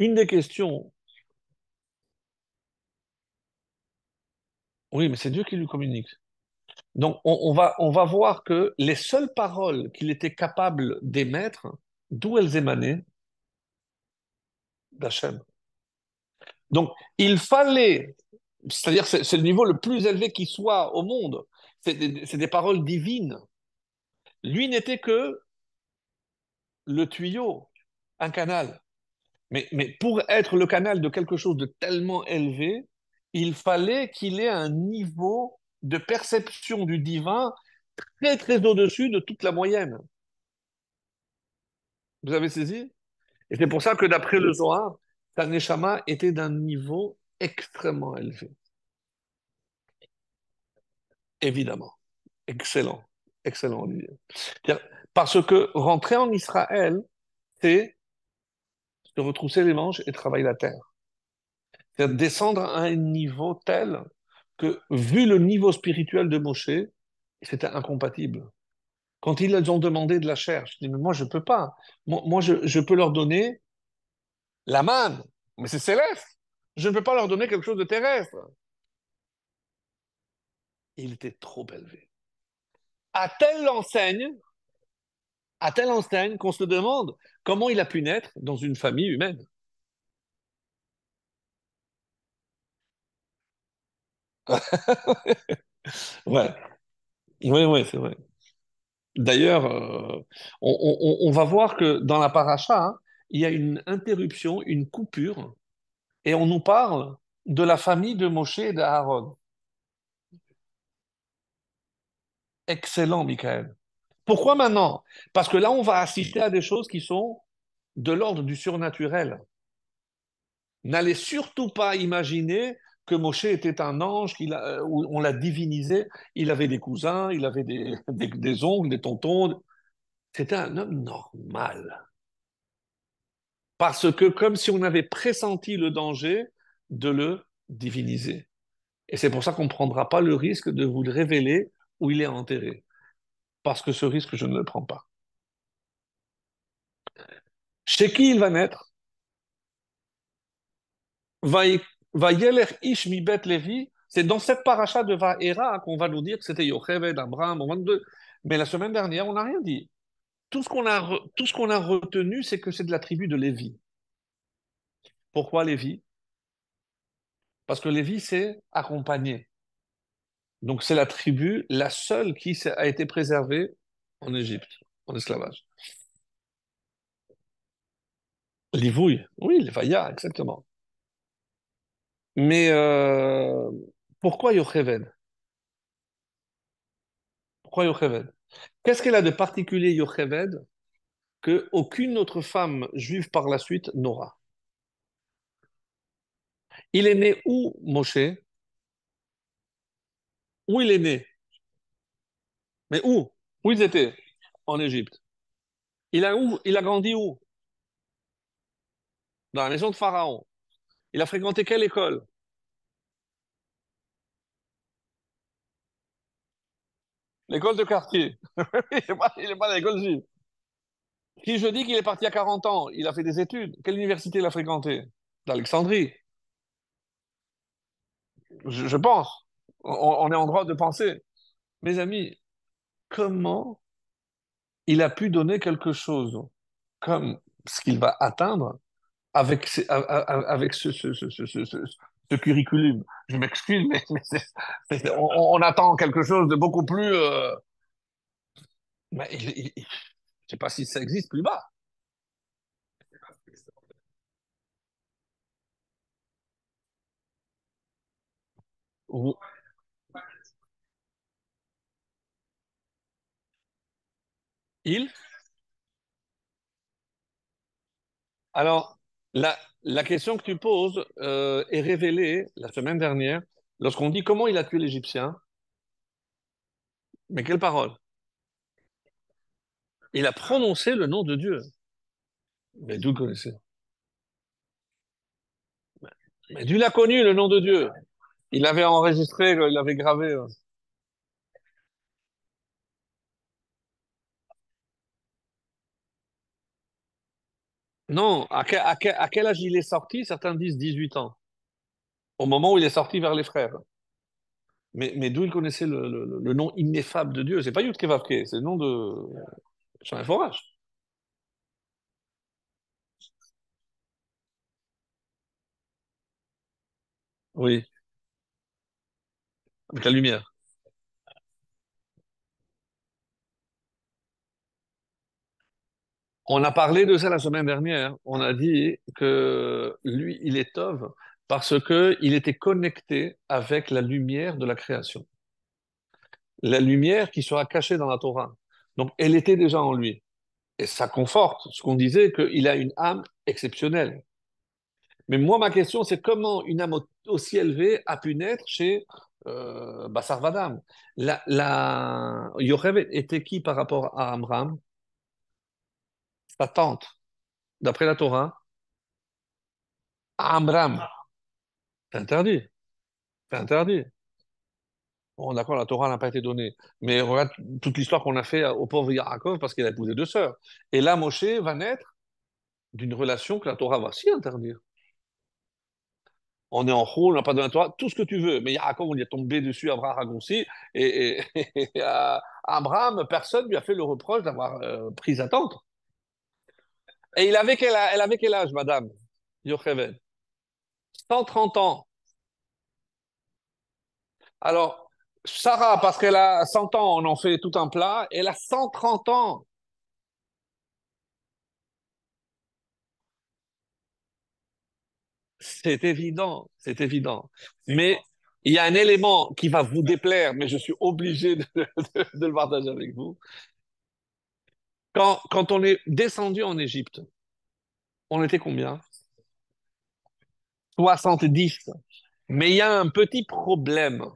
Une des questions Oui, mais c'est Dieu qui lui communique. Donc, on, va, on va voir que les seules paroles qu'il était capable d'émettre, d'où elles émanaient D'Hachem. Donc, il fallait, c'est-à-dire c'est, le niveau le plus élevé qui soit au monde, c'est des, paroles divines. Lui n'était que le tuyau, un canal. mais pour être le canal de quelque chose de tellement élevé, il fallait qu'il ait un niveau de perception du divin très très au-dessus de toute la moyenne. Vous avez saisi Et c'est pour ça que d'après le Zohar, Taneshama était d'un niveau extrêmement élevé. Évidemment. Excellent. Excellent, Olivier. Parce que rentrer en Israël, c'est se retrousser les manches et travailler la terre. C'est-à-dire descendre à un niveau tel que, vu le niveau spirituel de Moshe, c'était incompatible. Quand ils ont demandé de la chair, je dis, mais moi, je ne peux pas. Moi, je, peux leur donner la manne, mais c'est céleste. Je ne peux pas leur donner quelque chose de terrestre. Il était trop élevé. À telle enseigne, à telle enseigne qu'on se demande comment il a pu naître dans une famille humaine. ouais. Oui, oui, c'est vrai. D'ailleurs, euh, on, va voir que dans la paracha, hein, il y a une interruption, une coupure, et on nous parle de la famille de Moshe et d'Aaron. Excellent, Michael. Pourquoi maintenant? Parce que là, on va assister à des choses qui sont de l'ordre du surnaturel. N'allez surtout pas imaginer que Moshe était un ange, qu'il euh, on l'a divinisé, il avait des cousins, il avait des, ongles, des oncles, des tontons. C'était un homme normal. Parce que comme si on avait pressenti le danger de le diviniser. Et c'est pour ça qu'on ne prendra pas le risque de vous le révéler où il est enterré. Parce que ce risque, je ne le prends pas. Chez qui il va naître Ish mi bet Levi, c'est dans cette paracha de Vaera hein, qu'on va nous dire que c'était Yocheved, Abraham, 22. Mais la semaine dernière, on n'a rien dit. Tout ce qu'on a, tout a retenu, c'est que c'est de la tribu de Lévi. Pourquoi Lévi Parce que Lévi, c'est accompagné. Donc c'est la tribu, la seule qui a été préservée en Égypte, en esclavage. Livouille, oui, le Vaya, exactement. Mais euh, pourquoi Yocheved Pourquoi Yocheved Qu'est-ce qu'elle a de particulier Yocheved que aucune autre femme juive par la suite n'aura Il est né où Moshe Où il est né Mais où Où ils étaient En Égypte. Il a, il a grandi où Dans la maison de Pharaon. Il a fréquenté quelle école L'école de quartier. il n'est pas, à l'école juive. Si je dis qu'il est parti à 40 ans, il a fait des études, quelle université il a fréquenté D'Alexandrie. Je, pense. on, est en droit de penser. Mes amis, comment il a pu donner quelque chose comme ce qu'il va atteindre avec, avec ce, ce, ce, ce curriculum. Je m'excuse, mais, on, attend quelque chose de beaucoup plus. Euh, mais je ne sais pas si ça existe plus bas. Il Alors, la, question que tu poses euh, est révélée la semaine dernière lorsqu'on dit comment il a tué l'Égyptien. Mais quelle parole Il a prononcé le nom de Dieu. Mais d'où le connaissez Mais Dieu l'a connu, le nom de Dieu. Il l'avait enregistré, il l'avait gravé. Euh, Non, à, quel âge il est sorti Certains disent 18 ans, au moment où il est sorti vers les frères. Mais, d'où il connaissait le, nom ineffable de Dieu C'est pas Ké, c'est le nom de Jean Forage. Oui. Avec la lumière. On a parlé de ça la semaine dernière. On a dit que lui, il est Tov parce qu'il était connecté avec la lumière de la création. La lumière qui sera cachée dans la Torah. Donc, elle était déjà en lui. Et ça conforte ce qu'on disait, qu'il a une âme exceptionnelle. Mais moi, ma question, c'est comment une âme aussi élevée a pu naître chez euh, Bassar la, la... était qui par rapport à Amram la tante, d'après la Torah, Amram, c'est interdit. C'est interdit. Bon, d'accord, la Torah n'a pas été donnée. Mais regarde toute l'histoire qu'on a fait au pauvre Yaakov parce qu'il a épousé deux sœurs. Et là, Moshe va naître d'une relation que la Torah va aussi interdire. On est en roue, on n'a pas donné la Torah, tout ce que tu veux. Mais Yaakov, on est tombé dessus, Abraham aussi et, et, et à euh, Abraham, personne lui a fait le reproche d'avoir euh, pris sa tante. Et elle avait quel âge, madame 130 ans. Alors, Sarah, parce qu'elle a 100 ans, on en fait tout un plat, elle a 130 ans. C'est évident, c'est évident. Mais il y a un élément qui va vous déplaire, mais je suis obligé de le partager avec vous. Quand, on est descendu en Égypte, on était combien 70. Mais il y a un petit problème.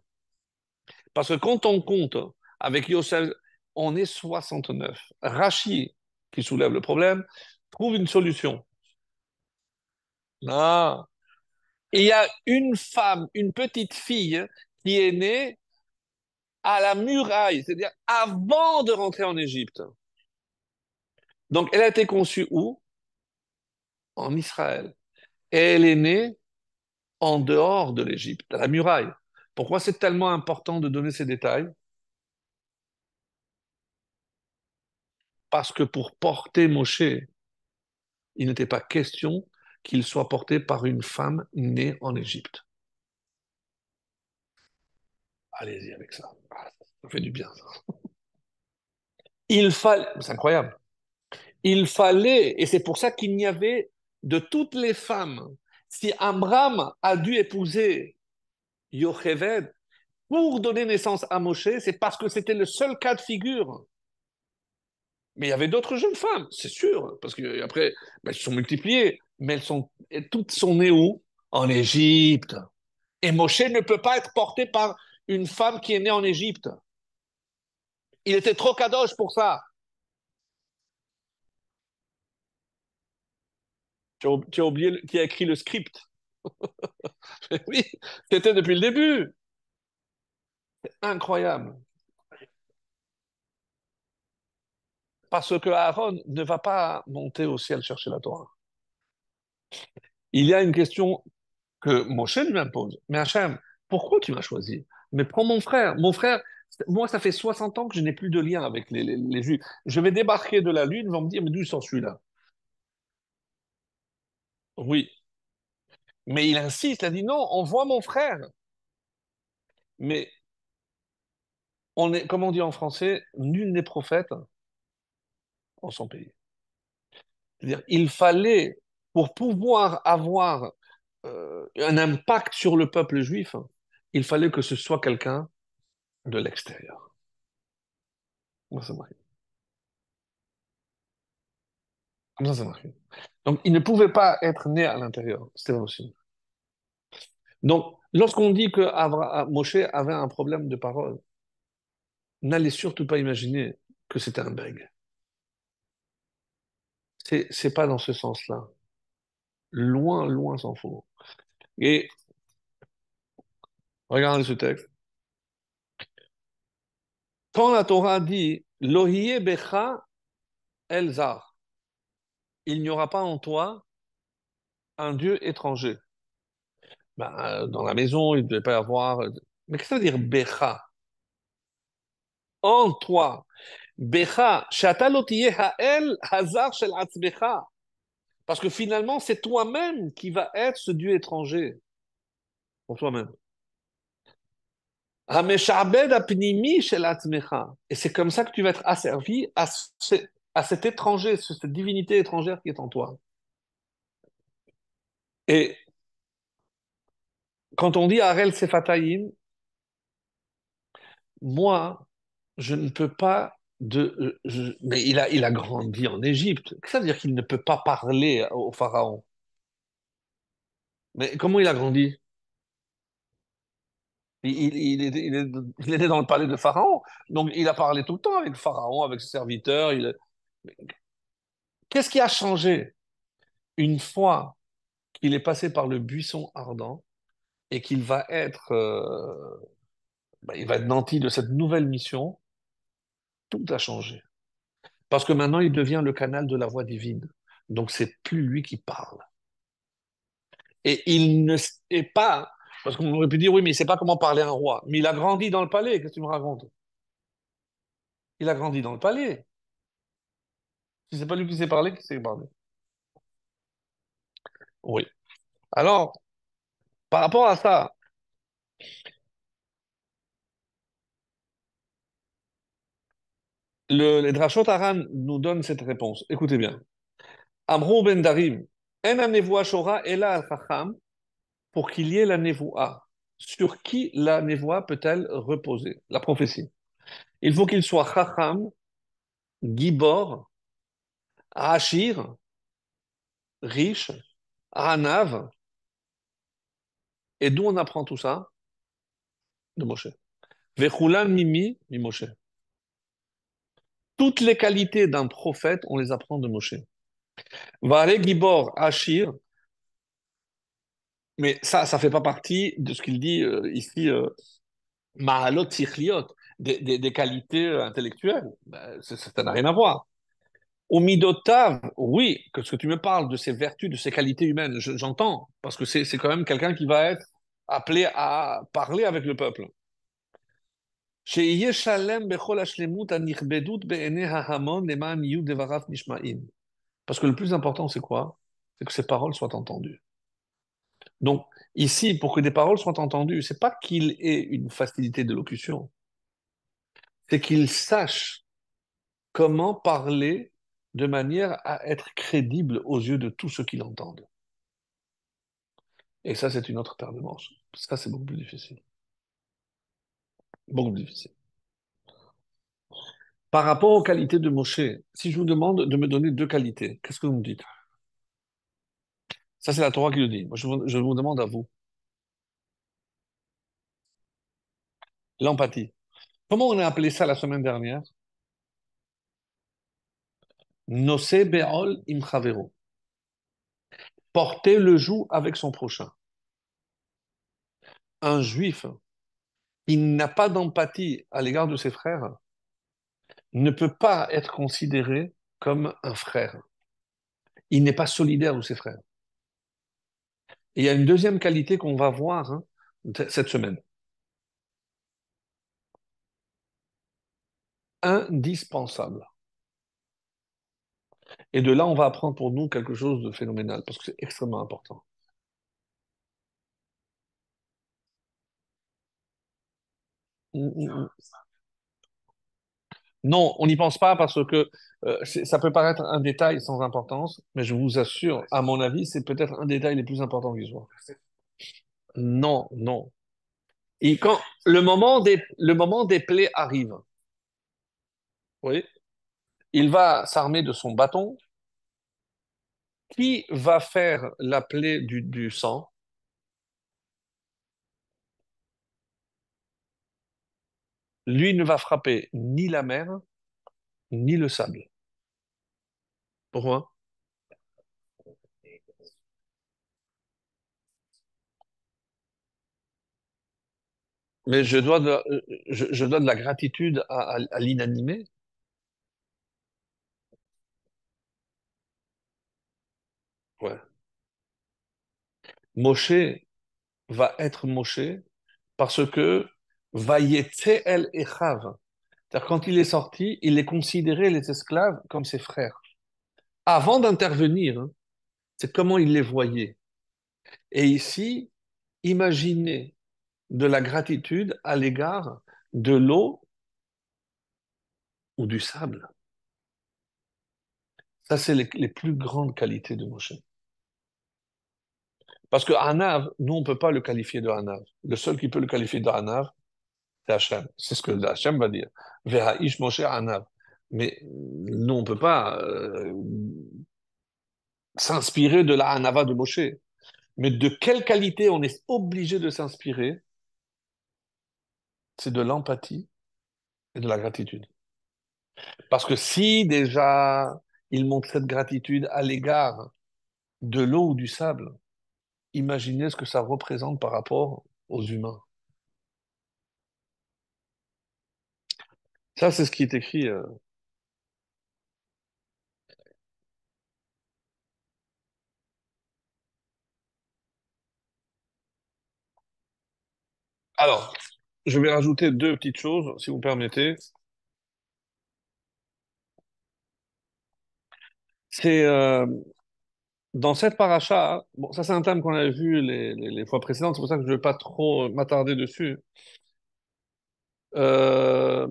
Parce que quand on compte avec Yosef, on est 69. Rachid, qui soulève le problème, trouve une solution. Ah. il y a une femme, une petite fille, qui est née à la muraille, c'est-à-dire avant de rentrer en Égypte. Donc, elle a été conçue où En Israël. Et elle est née en dehors de l'Égypte, à la muraille. Pourquoi c'est tellement important de donner ces détails Parce que pour porter Moshe, il n'était pas question qu'il soit porté par une femme née en Égypte. Allez-y avec ça. Ça fait du bien. Il fallait, c'est incroyable. Il fallait, et c'est pour ça qu'il n'y avait de toutes les femmes, si Amram a dû épouser Yocheved pour donner naissance à Moshe, c'est parce que c'était le seul cas de figure. Mais il y avait d'autres jeunes femmes, c'est sûr, parce qu'après, ben, elles se sont multipliées, mais elles sont, toutes sont nées où En Égypte. Et Moshe ne peut pas être porté par une femme qui est née en Égypte. Il était trop cadoche pour ça. Tu as, oublié qui a écrit le script. oui, c'était depuis le début. C'est incroyable. Parce que Aaron ne va pas monter au ciel chercher la Torah. Il y a une question que Moshe lui impose. Mais Hachem, pourquoi tu m'as choisi Mais prends mon frère. Mon frère, moi, ça fait 60 ans que je n'ai plus de lien avec les, Juifs. Je vais débarquer de la Lune, ils vont me dire, mais d'où sort celui-là oui. Mais il insiste, il a dit non, on voit mon frère. Mais on est, comme on dit en français, nul n'est prophète en son pays. C'est-à-dire, il fallait, pour pouvoir avoir euh, un impact sur le peuple juif, il fallait que ce soit quelqu'un de l'extérieur. Moi, ça m'arrive. Donc, il ne pouvait pas être né à l'intérieur. C'était aussi. Donc, lorsqu'on dit que Avra, Moshe avait un problème de parole, n'allez surtout pas imaginer que c'était un bègue. C'est, n'est pas dans ce sens-là. Loin, loin s'en faut. Et regardez ce texte. Quand la Torah dit Lohiye Becha Elzar, il n'y aura pas en toi un Dieu étranger. Bah, euh, dans la maison, il ne devait pas y avoir. Euh, mais qu'est-ce que ça veut dire Becha En toi. Becha, hazar shel Parce que finalement, c'est toi-même qui va être ce Dieu étranger. Pour toi-même. Et c'est comme ça que tu vas être asservi à, à cet étranger, cette divinité étrangère qui est en toi. Et quand on dit Arel sefataim » moi, je ne peux pas de. Euh, mais il a, il a grandi en Égypte. Ça veut dire qu'il ne peut pas parler au pharaon. Mais comment il a grandi il, il, était dans le palais de Pharaon, donc il a parlé tout le temps avec le Pharaon, avec ses serviteurs. Il, Qu'est-ce qui a changé une fois qu'il est passé par le buisson ardent et qu'il va être, euh, bah, il va être nanti de cette nouvelle mission Tout a changé. Parce que maintenant, il devient le canal de la voix divine. Donc, c'est plus lui qui parle. Et il ne est pas, parce qu'on aurait pu dire, oui, mais il ne sait pas comment parler un roi. Mais il a grandi dans le palais, qu'est-ce que tu me racontes Il a grandi dans le palais. Si c'est pas lui qui s'est parlé, qui s'est parlé Oui. Alors, par rapport à ça, le, les Drashot Aran nous donnent cette réponse. Écoutez bien. Amrou ben Darim, en nevoa shora ela al pour qu'il y ait la nevoa. Sur qui la nevoa peut-elle reposer La prophétie. Il faut qu'il soit chacham, gibor, Achir, riche, anav, Et d'où on apprend tout ça De Moshe. Vechulan mimi, mi Moshe. Toutes les qualités d'un prophète, on les apprend de Moshe. Vare Gibor Achir. Mais ça, ça ne fait pas partie de ce qu'il dit euh, ici, euh, Mahalot euh, des, qualités euh, intellectuelles. Ben, ça n'a rien à voir. Au oui, que ce que tu me parles de ses vertus, de ses qualités humaines, j'entends, parce que c'est quand même quelqu'un qui va être appelé à parler avec le peuple. Parce que le plus important, c'est quoi C'est que ses paroles soient entendues. Donc, ici, pour que des paroles soient entendues, c'est pas qu'il ait une facilité de locution, c'est qu'il sache comment parler de manière à être crédible aux yeux de tous ceux qui l'entendent. Et ça, c'est une autre terre de manche. Ça, c'est beaucoup plus difficile. Beaucoup plus difficile. Par rapport aux qualités de Moshe, si je vous demande de me donner deux qualités, qu'est-ce que vous me dites Ça, c'est la Torah qui le dit. Moi, je vous demande à vous. L'empathie. Comment on a appelé ça la semaine dernière Nosé Be'ol portez Porter le joug avec son prochain. Un juif il n'a pas d'empathie à l'égard de ses frères ne peut pas être considéré comme un frère. Il n'est pas solidaire de ses frères. il y a une deuxième qualité qu'on va voir hein, cette semaine. Indispensable. Et de là, on va apprendre pour nous quelque chose de phénoménal, parce que c'est extrêmement important. Non, on n'y pense pas parce que euh, ça peut paraître un détail sans importance, mais je vous assure, à mon avis, c'est peut-être un détail les plus importants qui soit. Non, non. Et quand le moment des, le moment des plaies arrive, vous voyez, il va s'armer de son bâton. Qui va faire la plaie du, sang Lui ne va frapper ni la mer, ni le sable. Pourquoi Mais je dois je, la gratitude à l'inanimé. Moshe va être Moshe parce que va el Echav. C'est-à-dire, quand il est sorti, il est considéré, les esclaves, comme ses frères. Avant d'intervenir, hein, c'est comment il les voyait. Et ici, imaginez de la gratitude à l'égard de l'eau ou du sable. Ça, c'est les, plus grandes qualités de Moshe. Parce que Hanav, nous, on ne peut pas le qualifier de Hanav. Le seul qui peut le qualifier de Hanav, c'est Hachem. C'est ce que Hachem va dire. Moshe Hanav. Mais nous, on ne peut pas euh, s'inspirer de la Hanava de Moshe. Mais de quelle qualité on est obligé de s'inspirer C'est de l'empathie et de la gratitude. Parce que si déjà il montre cette gratitude à l'égard de l'eau ou du sable, Imaginez ce que ça représente par rapport aux humains. Ça, c'est ce qui est écrit. Euh, Alors, je vais rajouter deux petites choses, si vous permettez. C'est euh, dans cette paracha, bon, ça c'est un thème qu'on a vu les, fois précédentes, c'est pour ça que je ne vais pas trop euh, m'attarder dessus. Euh,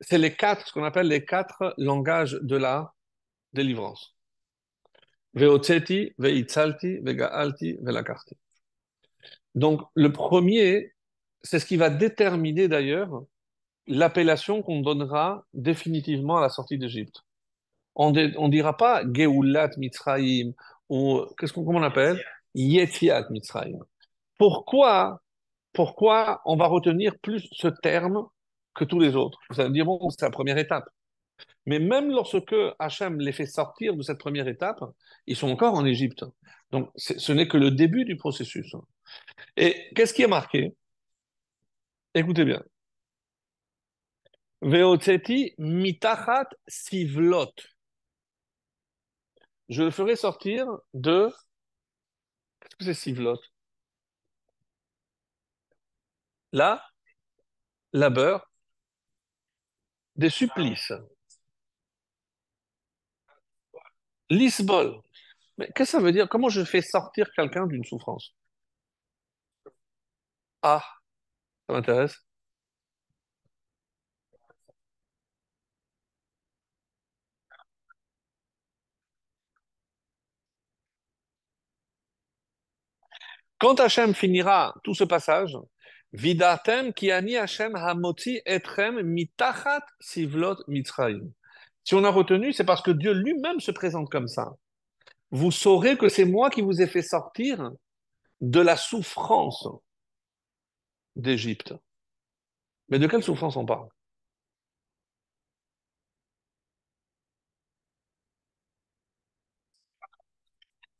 c'est les quatre, ce qu'on appelle les quatre langages de la délivrance. vegaalti, Donc le premier, c'est ce qui va déterminer d'ailleurs l'appellation qu'on donnera définitivement à la sortie d'Égypte on ne dira pas Geulat Mitzrayim ou qu'est-ce qu'on on appelle Yetiat Mitzrayim. Pourquoi, pourquoi on va retenir plus ce terme que tous les autres Vous allez dire, bon, c'est la première étape. Mais même lorsque Hachem les fait sortir de cette première étape, ils sont encore en Égypte. Donc ce n'est que le début du processus. Et qu'est-ce qui est marqué Écoutez bien. Veotseti mitachat sivlot je le ferai sortir de. Qu'est-ce que c'est Sivlot Là, labeur des supplices. Lisbol. Mais qu'est-ce que ça veut dire Comment je fais sortir quelqu'un d'une souffrance Ah, ça m'intéresse. Quand Hachem finira tout ce passage, Vidatem ki ani Hachem hamoti etrem mitachat sivlot Si on a retenu, c'est parce que Dieu lui-même se présente comme ça. Vous saurez que c'est moi qui vous ai fait sortir de la souffrance d'Égypte. Mais de quelle souffrance on parle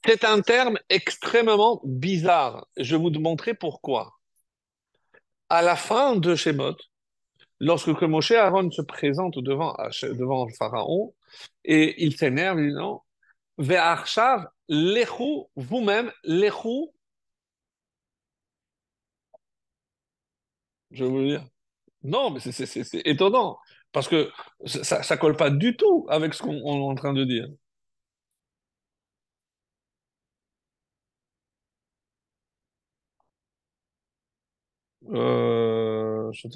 C'est un terme extrêmement bizarre. Je vais vous montrer pourquoi. À la fin de Shemot, lorsque Moshe Aaron se présente devant, devant le Pharaon, et il s'énerve, il dit non, Ve'archav, l'échou, vous-même, l'échou, je veux dire. Non, mais c'est étonnant, parce que ça ne colle pas du tout avec ce qu'on est en train de dire. Euh, suis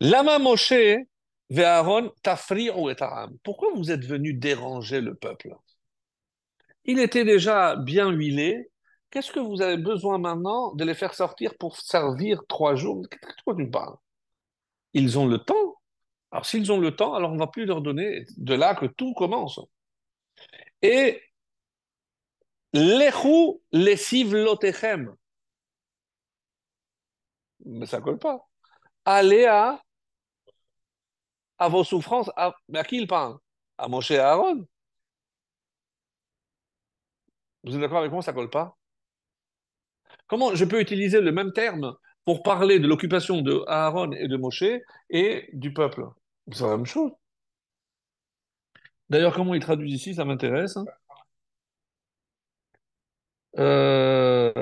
Lama Moshe Aaron Pourquoi vous êtes venu déranger le peuple Il était déjà bien huilé. Qu'est-ce que vous avez besoin maintenant de les faire sortir pour servir trois jours Qu'est-ce que tu parles ils ont le temps. Alors s'ils ont le temps, alors on ne va plus leur donner. De là que tout commence. Et Lechu lesiv lotechem. Mais ça colle pas. Allez à, à vos souffrances. À, à qui il parle À Moshe et à Aaron. Vous êtes d'accord avec moi, ça colle pas Comment je peux utiliser le même terme pour parler de l'occupation de Aaron et de Moshe et du peuple. C'est la même chose. D'ailleurs, comment il traduit ici, ça m'intéresse. Hein. Euh,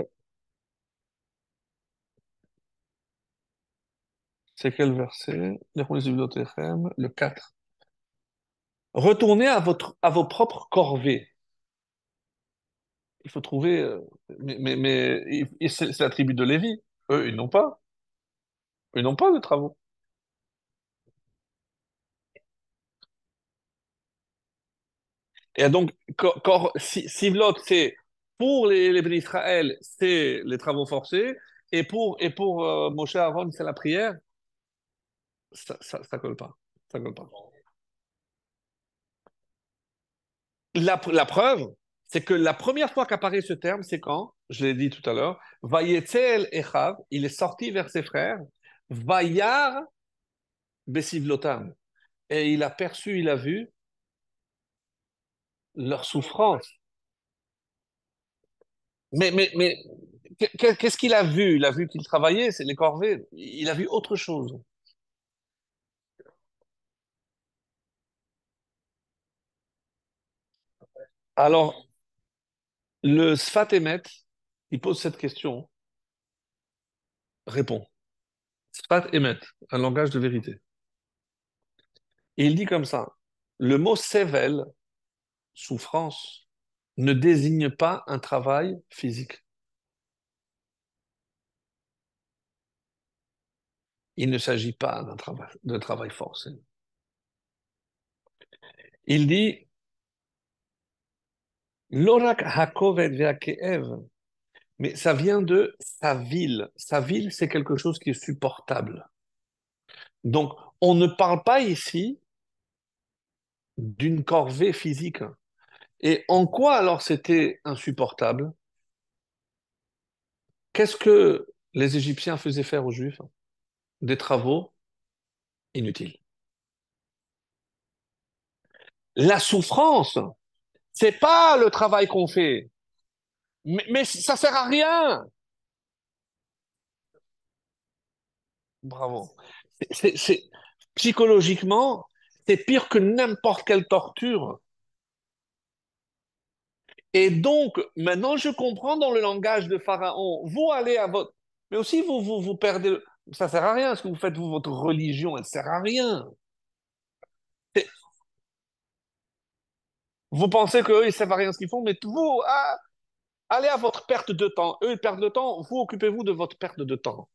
c'est quel verset Le 4. Retournez à, votre, à vos propres corvées. Il faut trouver. Euh, mais, mais, mais c'est la tribu de Lévi. Eux, ils n'ont pas. Ils n'ont pas de travaux. Et donc, si, l'autre, c'est pour les, les d'Israël, c'est les travaux forcés, et pour, et pour euh, Moshe Aaron, c'est la prière, ça, ça, colle pas. Ça colle pas. La, la preuve, c'est que la première fois qu'apparaît ce terme, c'est quand, je l'ai dit tout à l'heure, il est sorti vers ses frères, Vayar Bessivlotam, Et il a perçu, il a vu leur souffrance. Mais, mais, mais qu'est-ce qu'il a vu Il a vu qu'il travaillait, c'est les corvées. Il a vu autre chose. Alors, le Sfat Emet, il pose cette question. Répond. Sfat Emet, un langage de vérité. Et il dit comme ça le mot Sevel, souffrance, ne désigne pas un travail physique. Il ne s'agit pas d'un travail, travail forcé. Il dit L'orak hakoved mais ça vient de sa ville. Sa ville, c'est quelque chose qui est supportable. Donc, on ne parle pas ici d'une corvée physique. Et en quoi alors c'était insupportable Qu'est-ce que les Égyptiens faisaient faire aux Juifs Des travaux inutiles. La souffrance c'est pas le travail qu'on fait. Mais, ça ça sert à rien. Bravo. psychologiquement, c'est pire que n'importe quelle torture. Et donc, maintenant, je comprends dans le langage de Pharaon, vous allez à votre... Mais aussi, vous, vous, vous perdez... Ça ne sert à rien, ce que vous faites, vous, votre religion, elle sert à rien. Vous pensez qu'eux, ils ne savent rien ce qu'ils font, mais vous, ah, allez à votre perte de temps. Eux, ils perdent le temps, vous occupez-vous de votre perte de temps.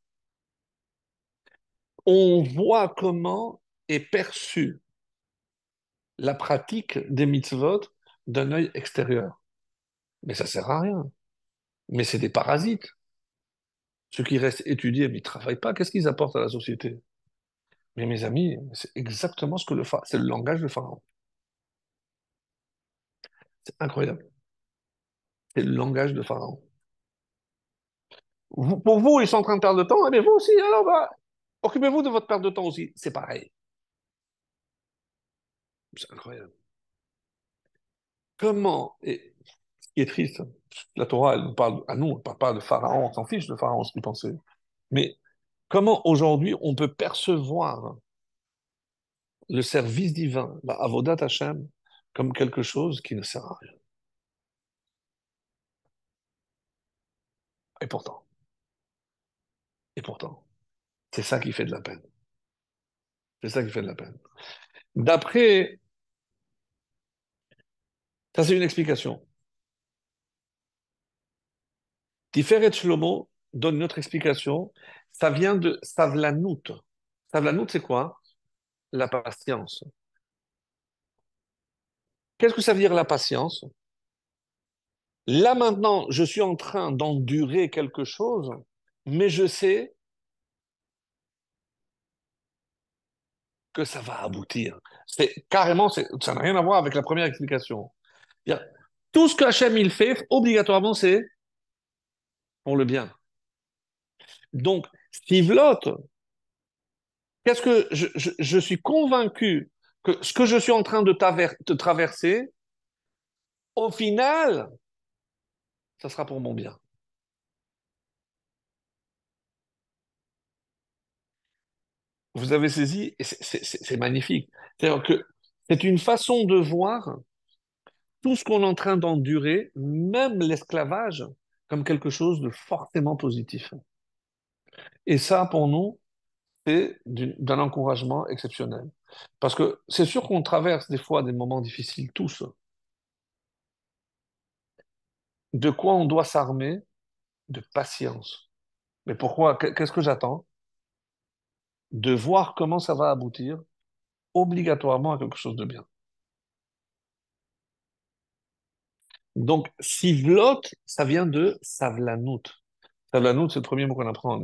On voit comment est perçue la pratique des mitzvot d'un œil extérieur. Mais ça ne sert à rien. Mais c'est des parasites. Ceux qui restent étudiés mais ils ne travaillent pas, qu'est-ce qu'ils apportent à la société Mais mes amis, c'est exactement ce que le pharaon, c'est le langage de pharaon. C'est incroyable. C'est le langage de Pharaon. pour vous, ils sont en train de perdre de temps, hein, mais vous aussi, alors bah, occupez-vous de votre perte de temps aussi. C'est pareil. C'est incroyable. Comment, et ce qui est triste, la Torah, elle nous parle à nous, on ne parle pas de Pharaon, on s'en fiche de Pharaon, ce qu'il pensait. Mais comment aujourd'hui on peut percevoir le service divin, à bah, Avodat Hashem, comme quelque chose qui ne sert à rien. Et pourtant, et pourtant, c'est ça qui fait de la peine. C'est ça qui fait de la peine. D'après, ça c'est une explication. Tiferet Shlomo donne une autre explication. Ça vient de Savlanout. Savlanout, c'est quoi La patience. Qu'est-ce que ça veut dire la patience Là maintenant, je suis en train d'endurer quelque chose, mais je sais que ça va aboutir. C'est carrément, ça n'a rien à voir avec la première explication. Tout ce que Hachem il fait, obligatoirement, c'est pour le bien. Donc, Steve Lott, qu'est-ce que je, je suis convaincu que ce que je suis en train de, traverser, au final, ça sera pour mon bien. Vous avez saisi, c'est magnifique. C'est-à-dire que c'est une façon de voir tout ce qu'on est en train d'endurer, même l'esclavage, comme quelque chose de fortement positif. Et ça, pour nous, c'est d'un encouragement exceptionnel. Parce que c'est sûr qu'on traverse des fois des moments difficiles tous. De quoi on doit s'armer De patience. Mais pourquoi Qu'est-ce que j'attends De voir comment ça va aboutir obligatoirement à quelque chose de bien. Donc, Sivlot, ça vient de Savlanout. Savlanout, c'est le premier mot qu'on apprend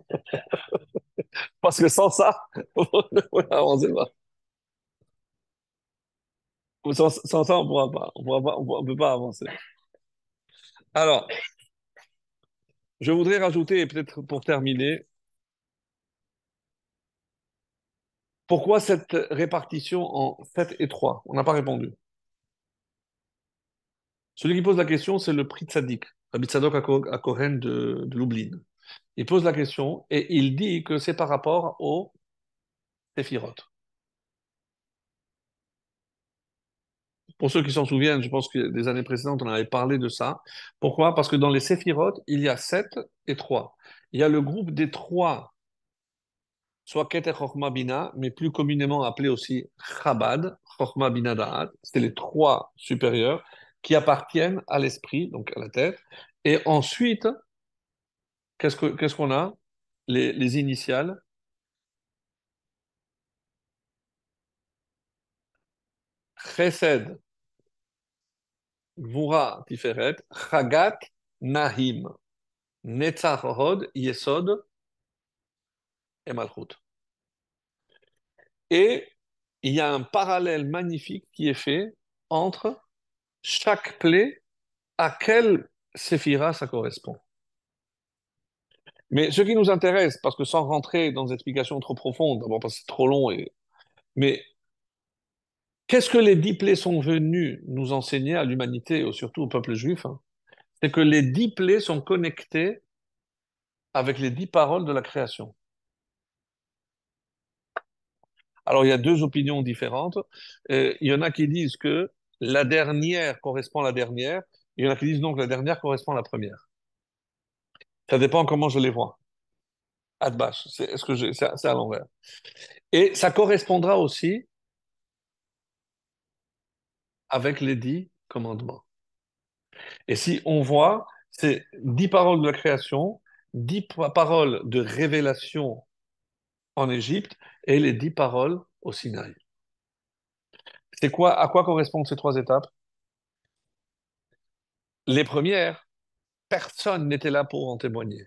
Parce que sans ça, on n'avance pas. Sans, sans, ça, on ne pourra pas. On ne peut pas avancer. Alors, je voudrais rajouter, peut-être pour terminer, pourquoi cette répartition en 7 et 3 On n'a pas répondu. Celui qui pose la question, c'est le prix de Sadik, Rabbi Sadok à Kohen de, de Lublin il pose la question et il dit que c'est par rapport aux séphirotes. Pour ceux qui s'en souviennent, je pense que des années précédentes, on avait parlé de ça. Pourquoi Parce que dans les séphirotes, il y a sept et trois. Il y a le groupe des trois, soit Keter Bina, mais plus communément appelé aussi Chabad, Chokma Bina Da'at. C'est les trois supérieurs qui appartiennent à l'esprit, donc à la tête. Et ensuite, Qu'est-ce qu'on a les, initiales. Chesed. Tiferet. Chagat Nahim. Netzach Yesod et Malchut. Et il y a un parallèle magnifique qui est fait entre chaque plaie à quelle séphira ça correspond. Mais ce qui nous intéresse, parce que sans rentrer dans des explications trop profondes, d'abord parce que c'est trop long, mais qu'est-ce que les dix plaies sont venues nous enseigner à l'humanité, et surtout au peuple juif hein? C'est que les dix plaies sont connectées avec les dix paroles de la création. Alors, il y a deux opinions différentes. Euh, il y en a qui disent que la dernière correspond à la dernière. Il y en a qui disent donc que la dernière correspond à la première. Ça dépend comment je les vois. Adbash, c'est -ce c'est à, à l'envers. Et ça correspondra aussi avec les dix commandements. Et si on voit, c'est dix paroles de la création, dix paroles de révélation en Égypte et les dix paroles au Sinaï. C'est quoi, à quoi correspondent ces trois étapes Les premières, personne n'était là pour en témoigner.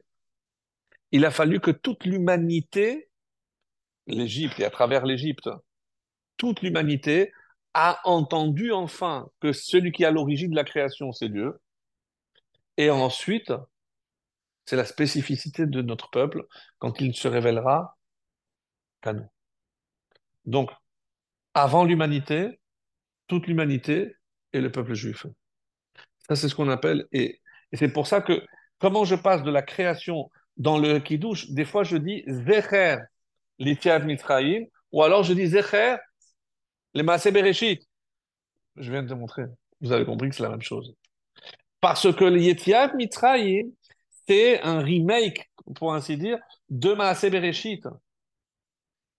Il a fallu que toute l'humanité, l'Égypte et à travers l'Égypte, toute l'humanité a entendu enfin que celui qui a l'origine de la création, c'est Dieu. Et ensuite, c'est la spécificité de notre peuple quand il se révélera qu'à nous. Donc, avant l'humanité, toute l'humanité et le peuple juif. Ça, c'est ce qu'on appelle, et et c'est pour ça que, comment je passe de la création dans le Kiddush, des fois je dis Zecher, l'Itiav Mitraïm, ou alors je dis Zecher, les Maase Bereshit. Je viens de te montrer. Vous avez compris que c'est la même chose. Parce que le Mitraïm, c'est un remake, pour ainsi dire, de Maase Bereshit.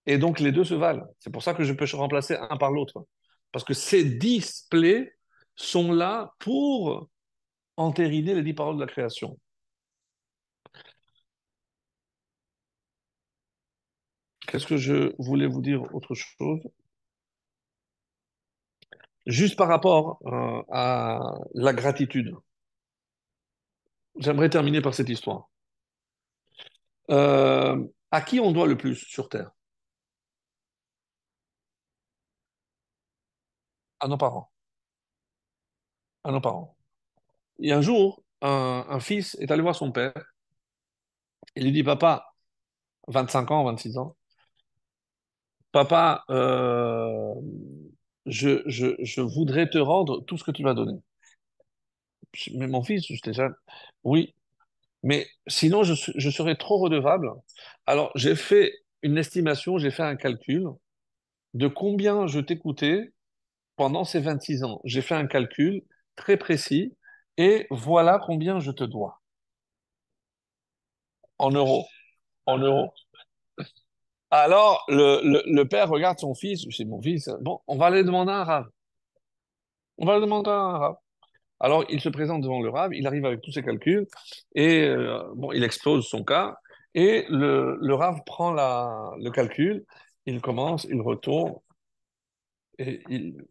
Et donc les deux se valent. C'est pour ça que je peux remplacer un par l'autre. Parce que ces displays sont là pour entériner les dix paroles de la création. Qu'est-ce que je voulais vous dire autre chose Juste par rapport euh, à la gratitude. J'aimerais terminer par cette histoire. Euh, à qui on doit le plus sur Terre À nos parents. À nos parents. Et un jour, un, fils est allé voir son père Il lui dit Papa, 25 ans, 26 ans, Papa, euh, je, voudrais te rendre tout ce que tu m'as donné. Mais mon fils, j'étais jeune. Oui, mais sinon, je, je serais trop redevable. Alors, j'ai fait une estimation, j'ai fait un calcul de combien je t'écoutais pendant ces 26 ans. J'ai fait un calcul très précis et voilà combien je te dois. En euros. En euros. Alors, le, père regarde son fils, c'est mon fils, bon, on va aller demander un rave. On va le demander à un rave. Alors, il se présente devant le rave, il arrive avec tous ses calculs, et euh, bon, il expose son cas, et le, le rave prend le calcul, il commence, il retourne, et il,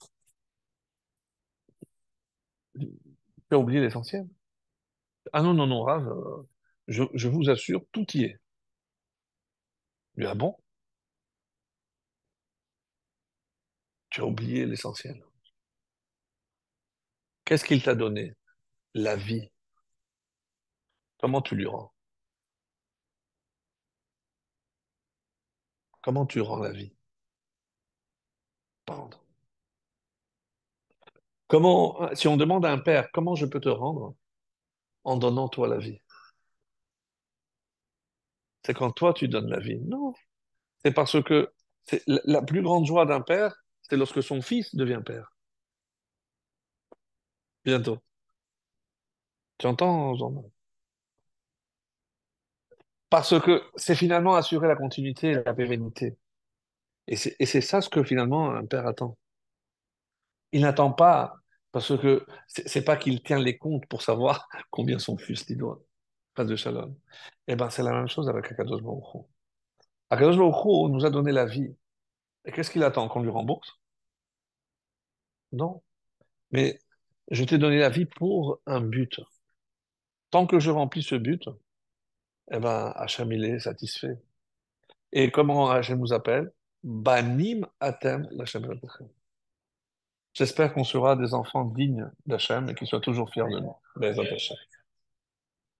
tu as oublié l'essentiel. Ah non, non, non, Rave, euh, je, vous assure, tout y est. Mais ah bon Tu as oublié l'essentiel. Qu'est-ce qu'il t'a donné La vie. Comment tu lui rends Comment tu rends la vie Pendant. Comment, si on demande à un père, comment je peux te rendre en donnant toi la vie C'est quand toi tu donnes la vie. Non, c'est parce que la plus grande joie d'un père, c'est lorsque son fils devient père. Bientôt. Tu entends, Jean Parce que c'est finalement assurer la continuité et la pérennité. Et c'est ça ce que finalement un père attend. Il n'attend pas, parce que c'est pas qu'il tient les comptes pour savoir combien son fils il doit. face de shalom. Eh bien, c'est la même chose avec Akadosh Baruch Akadosh nous a donné la vie. Et qu'est-ce qu'il attend Qu'on lui rembourse Non. Mais je t'ai donné la vie pour un but. Tant que je remplis ce but, eh ben, Hachem, il est satisfait. Et comment Hachem nous appelle Banim Atem Lachem J'espère qu'on sera des enfants dignes d'Hachem et qu'ils soient toujours fiers de nous.